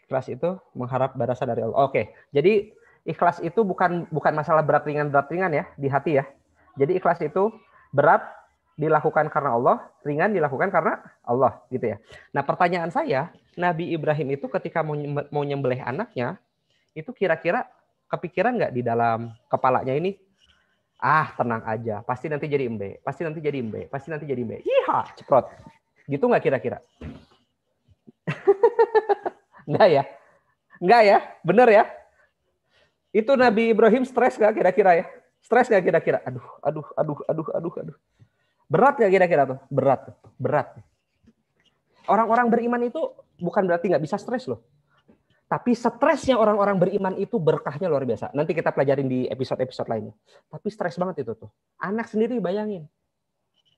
Ikhlas itu mengharap barasa dari Allah. Oke. Jadi ikhlas itu bukan bukan masalah berat ringan berat ringan ya di hati ya. Jadi ikhlas itu berat dilakukan karena Allah, ringan dilakukan karena Allah gitu ya. Nah, pertanyaan saya, Nabi Ibrahim itu ketika mau nyembelih anaknya, itu kira-kira kepikiran nggak di dalam kepalanya ini ah tenang aja pasti nanti jadi embe pasti nanti jadi embe pasti nanti jadi embe Iya, ceprot gitu nggak kira-kira (laughs) nggak ya nggak ya bener ya itu Nabi Ibrahim stres nggak kira-kira ya stres nggak kira-kira aduh aduh aduh aduh aduh aduh berat nggak kira-kira tuh berat berat orang-orang beriman itu bukan berarti nggak bisa stres loh tapi stresnya orang-orang beriman itu berkahnya luar biasa. Nanti kita pelajarin di episode-episode lainnya. Tapi stres banget itu tuh. Anak sendiri bayangin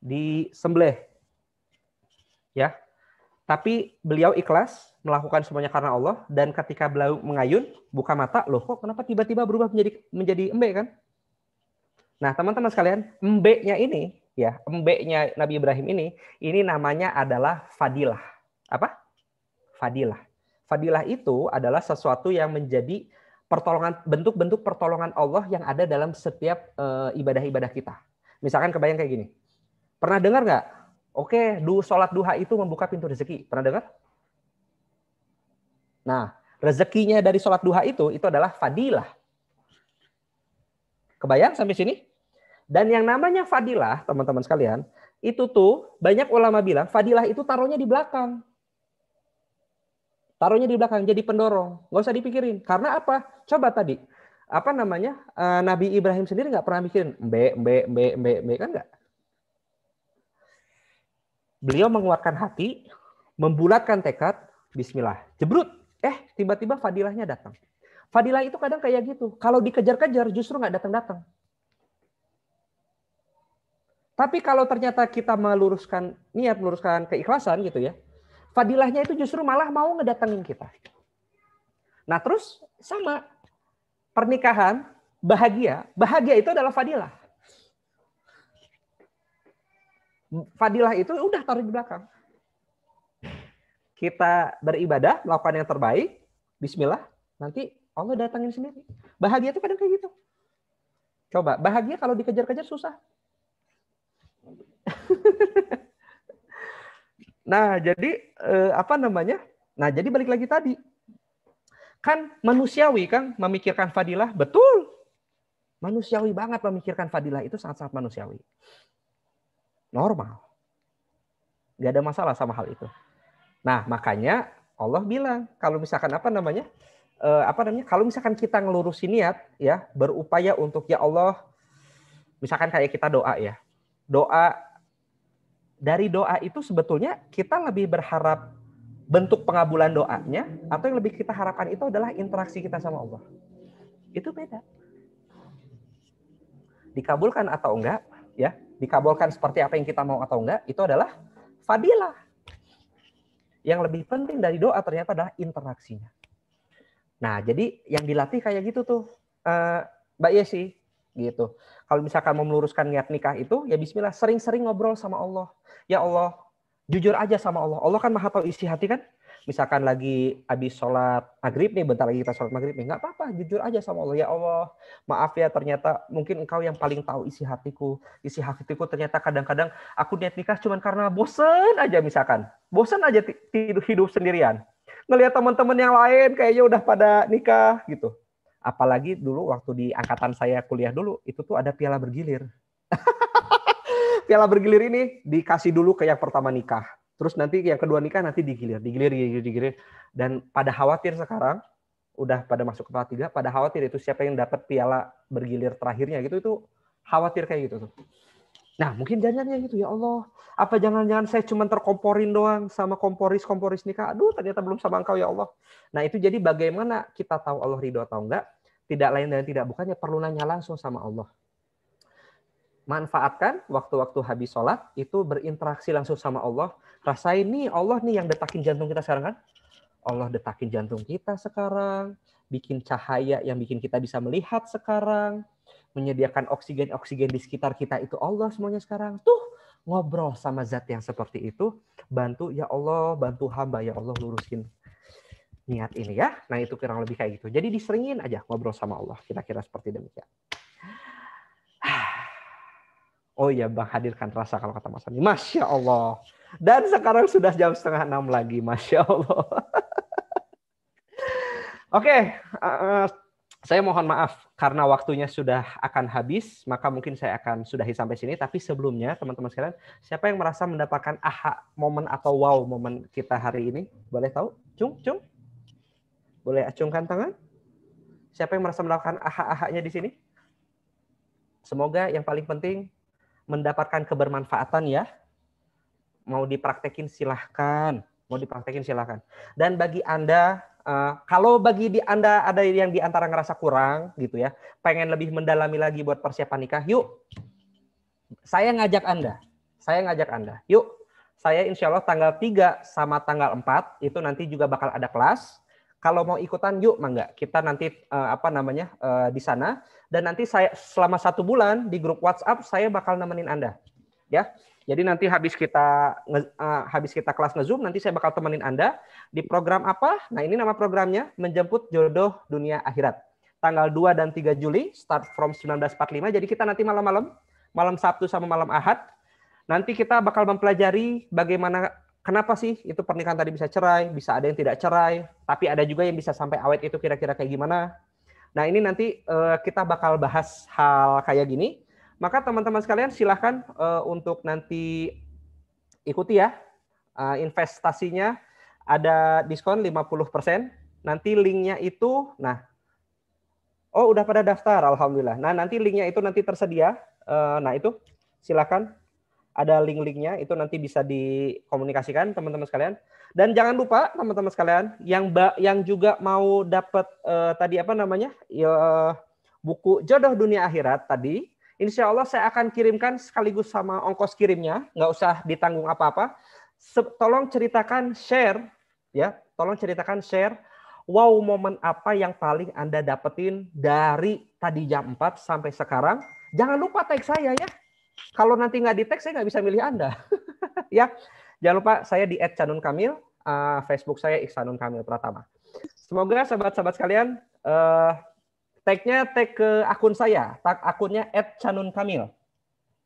di sembelih. Ya. Tapi beliau ikhlas melakukan semuanya karena Allah dan ketika beliau mengayun buka mata, loh kok kenapa tiba-tiba berubah menjadi menjadi embe kan? Nah, teman-teman sekalian, embe nya ini ya, embe nya Nabi Ibrahim ini ini namanya adalah fadilah. Apa? Fadilah Fadilah itu adalah sesuatu yang menjadi pertolongan bentuk-bentuk pertolongan Allah yang ada dalam setiap eh, ibadah-ibadah kita. Misalkan kebayang kayak gini. Pernah dengar nggak? Oke, du sholat duha itu membuka pintu rezeki. Pernah dengar? Nah, rezekinya dari sholat duha itu itu adalah fadilah. Kebayang sampai sini? Dan yang namanya fadilah, teman-teman sekalian, itu tuh banyak ulama bilang fadilah itu taruhnya di belakang taruhnya di belakang jadi pendorong nggak usah dipikirin karena apa coba tadi apa namanya eh, Nabi Ibrahim sendiri nggak pernah mikirin b b b b b kan nggak beliau mengeluarkan hati membulatkan tekad Bismillah jebrut eh tiba-tiba fadilahnya datang fadilah itu kadang kayak gitu kalau dikejar-kejar justru nggak datang-datang tapi kalau ternyata kita meluruskan niat, meluruskan keikhlasan gitu ya, Fadilahnya itu justru malah mau ngedatengin kita. Nah terus sama pernikahan bahagia, bahagia itu adalah fadilah. Fadilah itu udah taruh di belakang. Kita beribadah, melakukan yang terbaik, Bismillah, nanti Allah datangin sendiri. Bahagia itu kadang kayak gitu. Coba bahagia kalau dikejar-kejar susah. (laughs) Nah, jadi eh, apa namanya? Nah, jadi balik lagi tadi. Kan manusiawi kan memikirkan fadilah, betul. Manusiawi banget memikirkan fadilah itu sangat-sangat manusiawi. Normal. Gak ada masalah sama hal itu. Nah, makanya Allah bilang kalau misalkan apa namanya? Eh, apa namanya? Kalau misalkan kita ngelurusin niat ya, berupaya untuk ya Allah misalkan kayak kita doa ya. Doa dari doa itu sebetulnya kita lebih berharap bentuk pengabulan doanya atau yang lebih kita harapkan itu adalah interaksi kita sama Allah. Itu beda. Dikabulkan atau enggak, ya, dikabulkan seperti apa yang kita mau atau enggak, itu adalah fadilah. Yang lebih penting dari doa ternyata adalah interaksinya. Nah, jadi yang dilatih kayak gitu tuh, uh, Mbak Yesi gitu. Kalau misalkan mau meluruskan niat nikah itu, ya bismillah sering-sering ngobrol sama Allah. Ya Allah, jujur aja sama Allah. Allah kan maha tahu isi hati kan? Misalkan lagi habis sholat maghrib nih, bentar lagi kita sholat maghrib nih, nggak apa-apa, jujur aja sama Allah. Ya Allah, maaf ya ternyata mungkin engkau yang paling tahu isi hatiku. Isi hatiku ternyata kadang-kadang aku niat nikah cuma karena bosen aja misalkan. Bosen aja tidur hidup sendirian. Ngelihat teman-teman yang lain kayaknya udah pada nikah gitu apalagi dulu waktu di angkatan saya kuliah dulu itu tuh ada piala bergilir (laughs) piala bergilir ini dikasih dulu ke yang pertama nikah terus nanti yang kedua nikah nanti digilir digilir digilir digilir dan pada khawatir sekarang udah pada masuk ke tahap tiga pada khawatir itu siapa yang dapat piala bergilir terakhirnya gitu itu khawatir kayak gitu tuh Nah, mungkin jangannya gitu ya Allah. Apa jangan-jangan saya cuma terkomporin doang sama komporis-komporis nikah. Aduh, ternyata belum sama engkau ya Allah. Nah, itu jadi bagaimana kita tahu Allah ridho atau enggak tidak lain dan tidak bukannya perlu nanya langsung sama Allah. Manfaatkan waktu-waktu habis sholat itu berinteraksi langsung sama Allah. Rasain nih Allah nih yang detakin jantung kita sekarang kan? Allah detakin jantung kita sekarang, bikin cahaya yang bikin kita bisa melihat sekarang, menyediakan oksigen-oksigen di sekitar kita itu Allah semuanya sekarang. Tuh ngobrol sama zat yang seperti itu, bantu ya Allah, bantu hamba ya Allah lurusin niat ini ya. Nah itu kurang lebih kayak gitu. Jadi diseringin aja ngobrol sama Allah. Kira-kira seperti demikian. (sighs) Oh iya Bang hadirkan rasa kalau kata Mas Andi. Masya Allah. Dan sekarang sudah jam setengah enam lagi. Masya Allah. (laughs) Oke, okay, eh, saya mohon maaf karena waktunya sudah akan habis, maka mungkin saya akan sudahi sampai sini. Tapi sebelumnya, teman-teman sekalian, siapa yang merasa mendapatkan aha momen atau wow momen kita hari ini? Boleh tahu? Cung, cung. Boleh acungkan tangan? Siapa yang merasa melakukan aha-ahanya di sini? Semoga yang paling penting mendapatkan kebermanfaatan ya. Mau dipraktekin silahkan. Mau dipraktekin silahkan. Dan bagi Anda, eh, kalau bagi di Anda ada yang diantara ngerasa kurang gitu ya, pengen lebih mendalami lagi buat persiapan nikah, yuk saya ngajak Anda. Saya ngajak Anda. Yuk, saya insya Allah tanggal 3 sama tanggal 4 itu nanti juga bakal ada kelas. Kalau mau ikutan, yuk mangga. Kita nanti uh, apa namanya uh, di sana dan nanti saya selama satu bulan di grup WhatsApp saya bakal nemenin anda, ya. Jadi nanti habis kita uh, habis kita kelas ngezoom nanti saya bakal temenin anda di program apa? Nah ini nama programnya menjemput jodoh dunia akhirat tanggal 2 dan 3 Juli start from 1945. Jadi kita nanti malam-malam malam Sabtu sama malam Ahad nanti kita bakal mempelajari bagaimana kenapa sih itu pernikahan tadi bisa cerai, bisa ada yang tidak cerai, tapi ada juga yang bisa sampai awet itu kira-kira kayak gimana. Nah ini nanti uh, kita bakal bahas hal kayak gini. Maka teman-teman sekalian silahkan uh, untuk nanti ikuti ya uh, investasinya ada diskon 50%. Nanti linknya itu, nah, oh udah pada daftar, alhamdulillah. Nah nanti linknya itu nanti tersedia. Uh, nah itu silakan ada link-linknya itu nanti bisa dikomunikasikan teman-teman sekalian dan jangan lupa teman-teman sekalian yang yang juga mau dapat uh, eh, tadi apa namanya ya, uh, buku jodoh dunia akhirat tadi Insya Allah saya akan kirimkan sekaligus sama ongkos kirimnya nggak usah ditanggung apa-apa tolong ceritakan share ya tolong ceritakan share wow momen apa yang paling Anda dapetin dari tadi jam 4 sampai sekarang jangan lupa tag saya ya kalau nanti nggak di tag, saya nggak bisa milih Anda. (laughs) ya, jangan lupa saya di @canun kamil, uh, eh, Facebook saya Iksanun Kamil Pratama. Semoga sahabat-sahabat sekalian uh, tag-nya tag ke akun saya, tag akunnya Kamil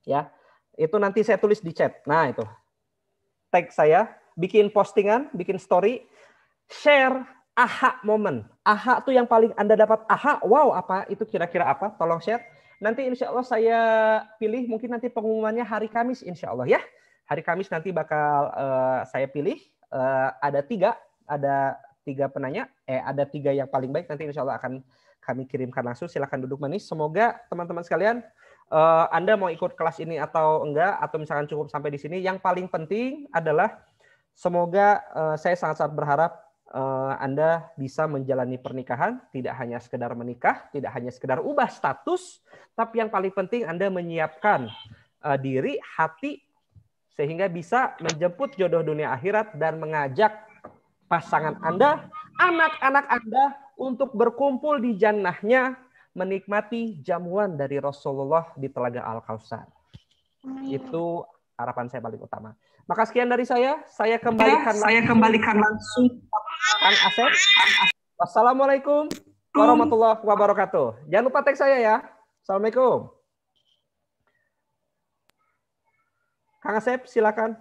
Ya. Itu nanti saya tulis di chat. Nah, itu. Tag saya, bikin postingan, bikin story, share aha moment, Aha tuh yang paling Anda dapat aha, wow apa itu kira-kira apa? Tolong share Nanti insya Allah saya pilih mungkin nanti pengumumannya hari Kamis insya Allah ya. Hari Kamis nanti bakal uh, saya pilih uh, ada tiga ada tiga penanya eh ada tiga yang paling baik nanti insya Allah akan kami kirimkan langsung. Silahkan duduk manis. Semoga teman-teman sekalian uh, Anda mau ikut kelas ini atau enggak atau misalkan cukup sampai di sini. Yang paling penting adalah semoga uh, saya sangat-sangat berharap Eh, Anda bisa menjalani pernikahan tidak hanya sekedar menikah, tidak hanya sekedar ubah status, tapi yang paling penting Anda menyiapkan eh, diri, hati sehingga bisa menjemput jodoh dunia akhirat dan mengajak pasangan Anda, anak-anak Anda untuk berkumpul di jannahnya menikmati jamuan dari Rasulullah di Telaga Al-Kausar. Itu harapan saya paling utama. Maka sekian dari saya. Saya kembalikan Saya kembalikan langsung Kang Asep. assalamualaikum warahmatullahi wabarakatuh. Jangan lupa tag saya ya. Assalamualaikum. Kang Asep, silakan.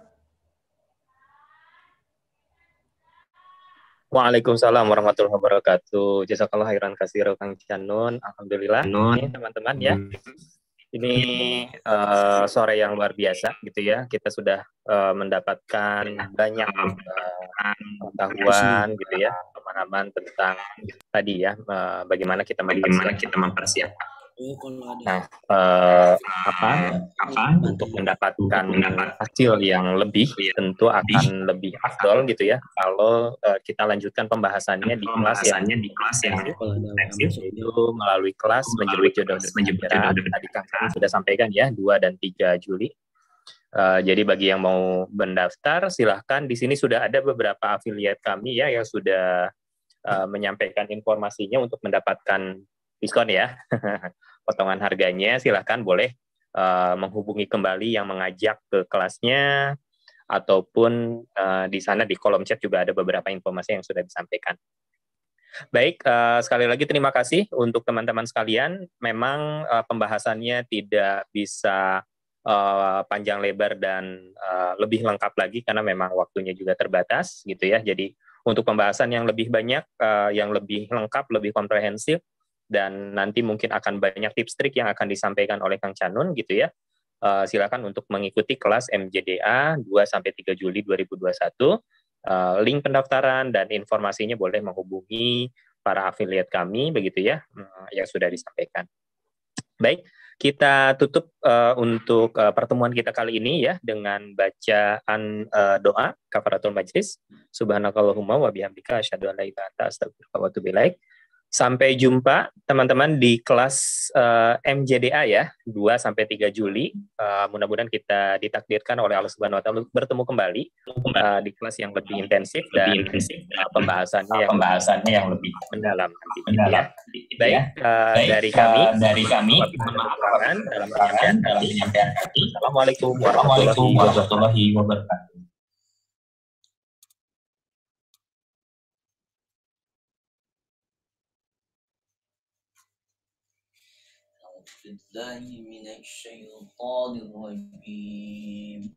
Waalaikumsalam warahmatullahi wabarakatuh. Jazakallah khairan kasih Kang Canun. Alhamdulillah. Nun. Ini teman-teman ya. Hmm. Ini uh, sore yang luar biasa gitu ya. Kita sudah uh, mendapatkan banyak uh, pengetahuan gitu ya, pemahaman tentang tadi ya uh, bagaimana kita bagaimana kita mempersiapkan Oh, nah, eh, apa, eh, apa untuk mendapatkan hasil yang lebih iya. tentu akan lebih afdol gitu ya kalau eh, kita lanjutkan pembahasannya di kelas yang di kelas ya. iya, yang ya. itu melalui kelas menjadi jodoh dan tadi kan sudah sampaikan ya 2 dan 3 Juli. Uh, jadi bagi yang mau mendaftar silahkan di sini sudah ada beberapa afiliat kami ya yang sudah uh, menyampaikan informasinya untuk mendapatkan diskon ya (laughs) potongan harganya silahkan boleh eh, menghubungi kembali yang mengajak ke kelasnya ataupun eh, di sana di kolom chat juga ada beberapa informasi yang sudah disampaikan. Baik, eh, sekali lagi terima kasih untuk teman-teman sekalian. Memang pembahasannya tidak bisa panjang lebar dan lebih lengkap lagi karena memang waktunya juga terbatas gitu ya. Jadi untuk pembahasan yang lebih banyak, yang lebih lengkap, lebih komprehensif, dan nanti mungkin akan banyak tips trik yang akan disampaikan oleh Kang Canun gitu ya. Uh, silakan untuk mengikuti kelas MJDA 2 sampai 3 Juli 2021. Uh, eh, link pendaftaran dan informasinya boleh menghubungi para afiliat kami begitu ya uh, yang sudah disampaikan. Baik, kita tutup uh, untuk uh, pertemuan kita kali ini ya dengan bacaan uh, doa kafaratul majlis. Subhanakallahumma wa bihamdika asyhadu an la ilaha illa anta astaghfiruka wa atubu ilaika. Sampai jumpa teman-teman di kelas uh, eh, MJDA ya, 2 sampai 3 Juli. Uh, mudah-mudahan kita ditakdirkan oleh Allah Subhanahu wa taala bertemu kembali uh, di kelas yang lebih intensif dan lebih intensif. Uh, pembahasannya, yang pembahasannya yang lebih mendalam nanti. Mendalam. Ya. Gitu Baik, uh, Baik, dari kami uh, dari kami dalam penyampaian dalam penyampaian Assalamualaikum warahmatullahi wabarakatuh. بالله من الشيطان الرجيم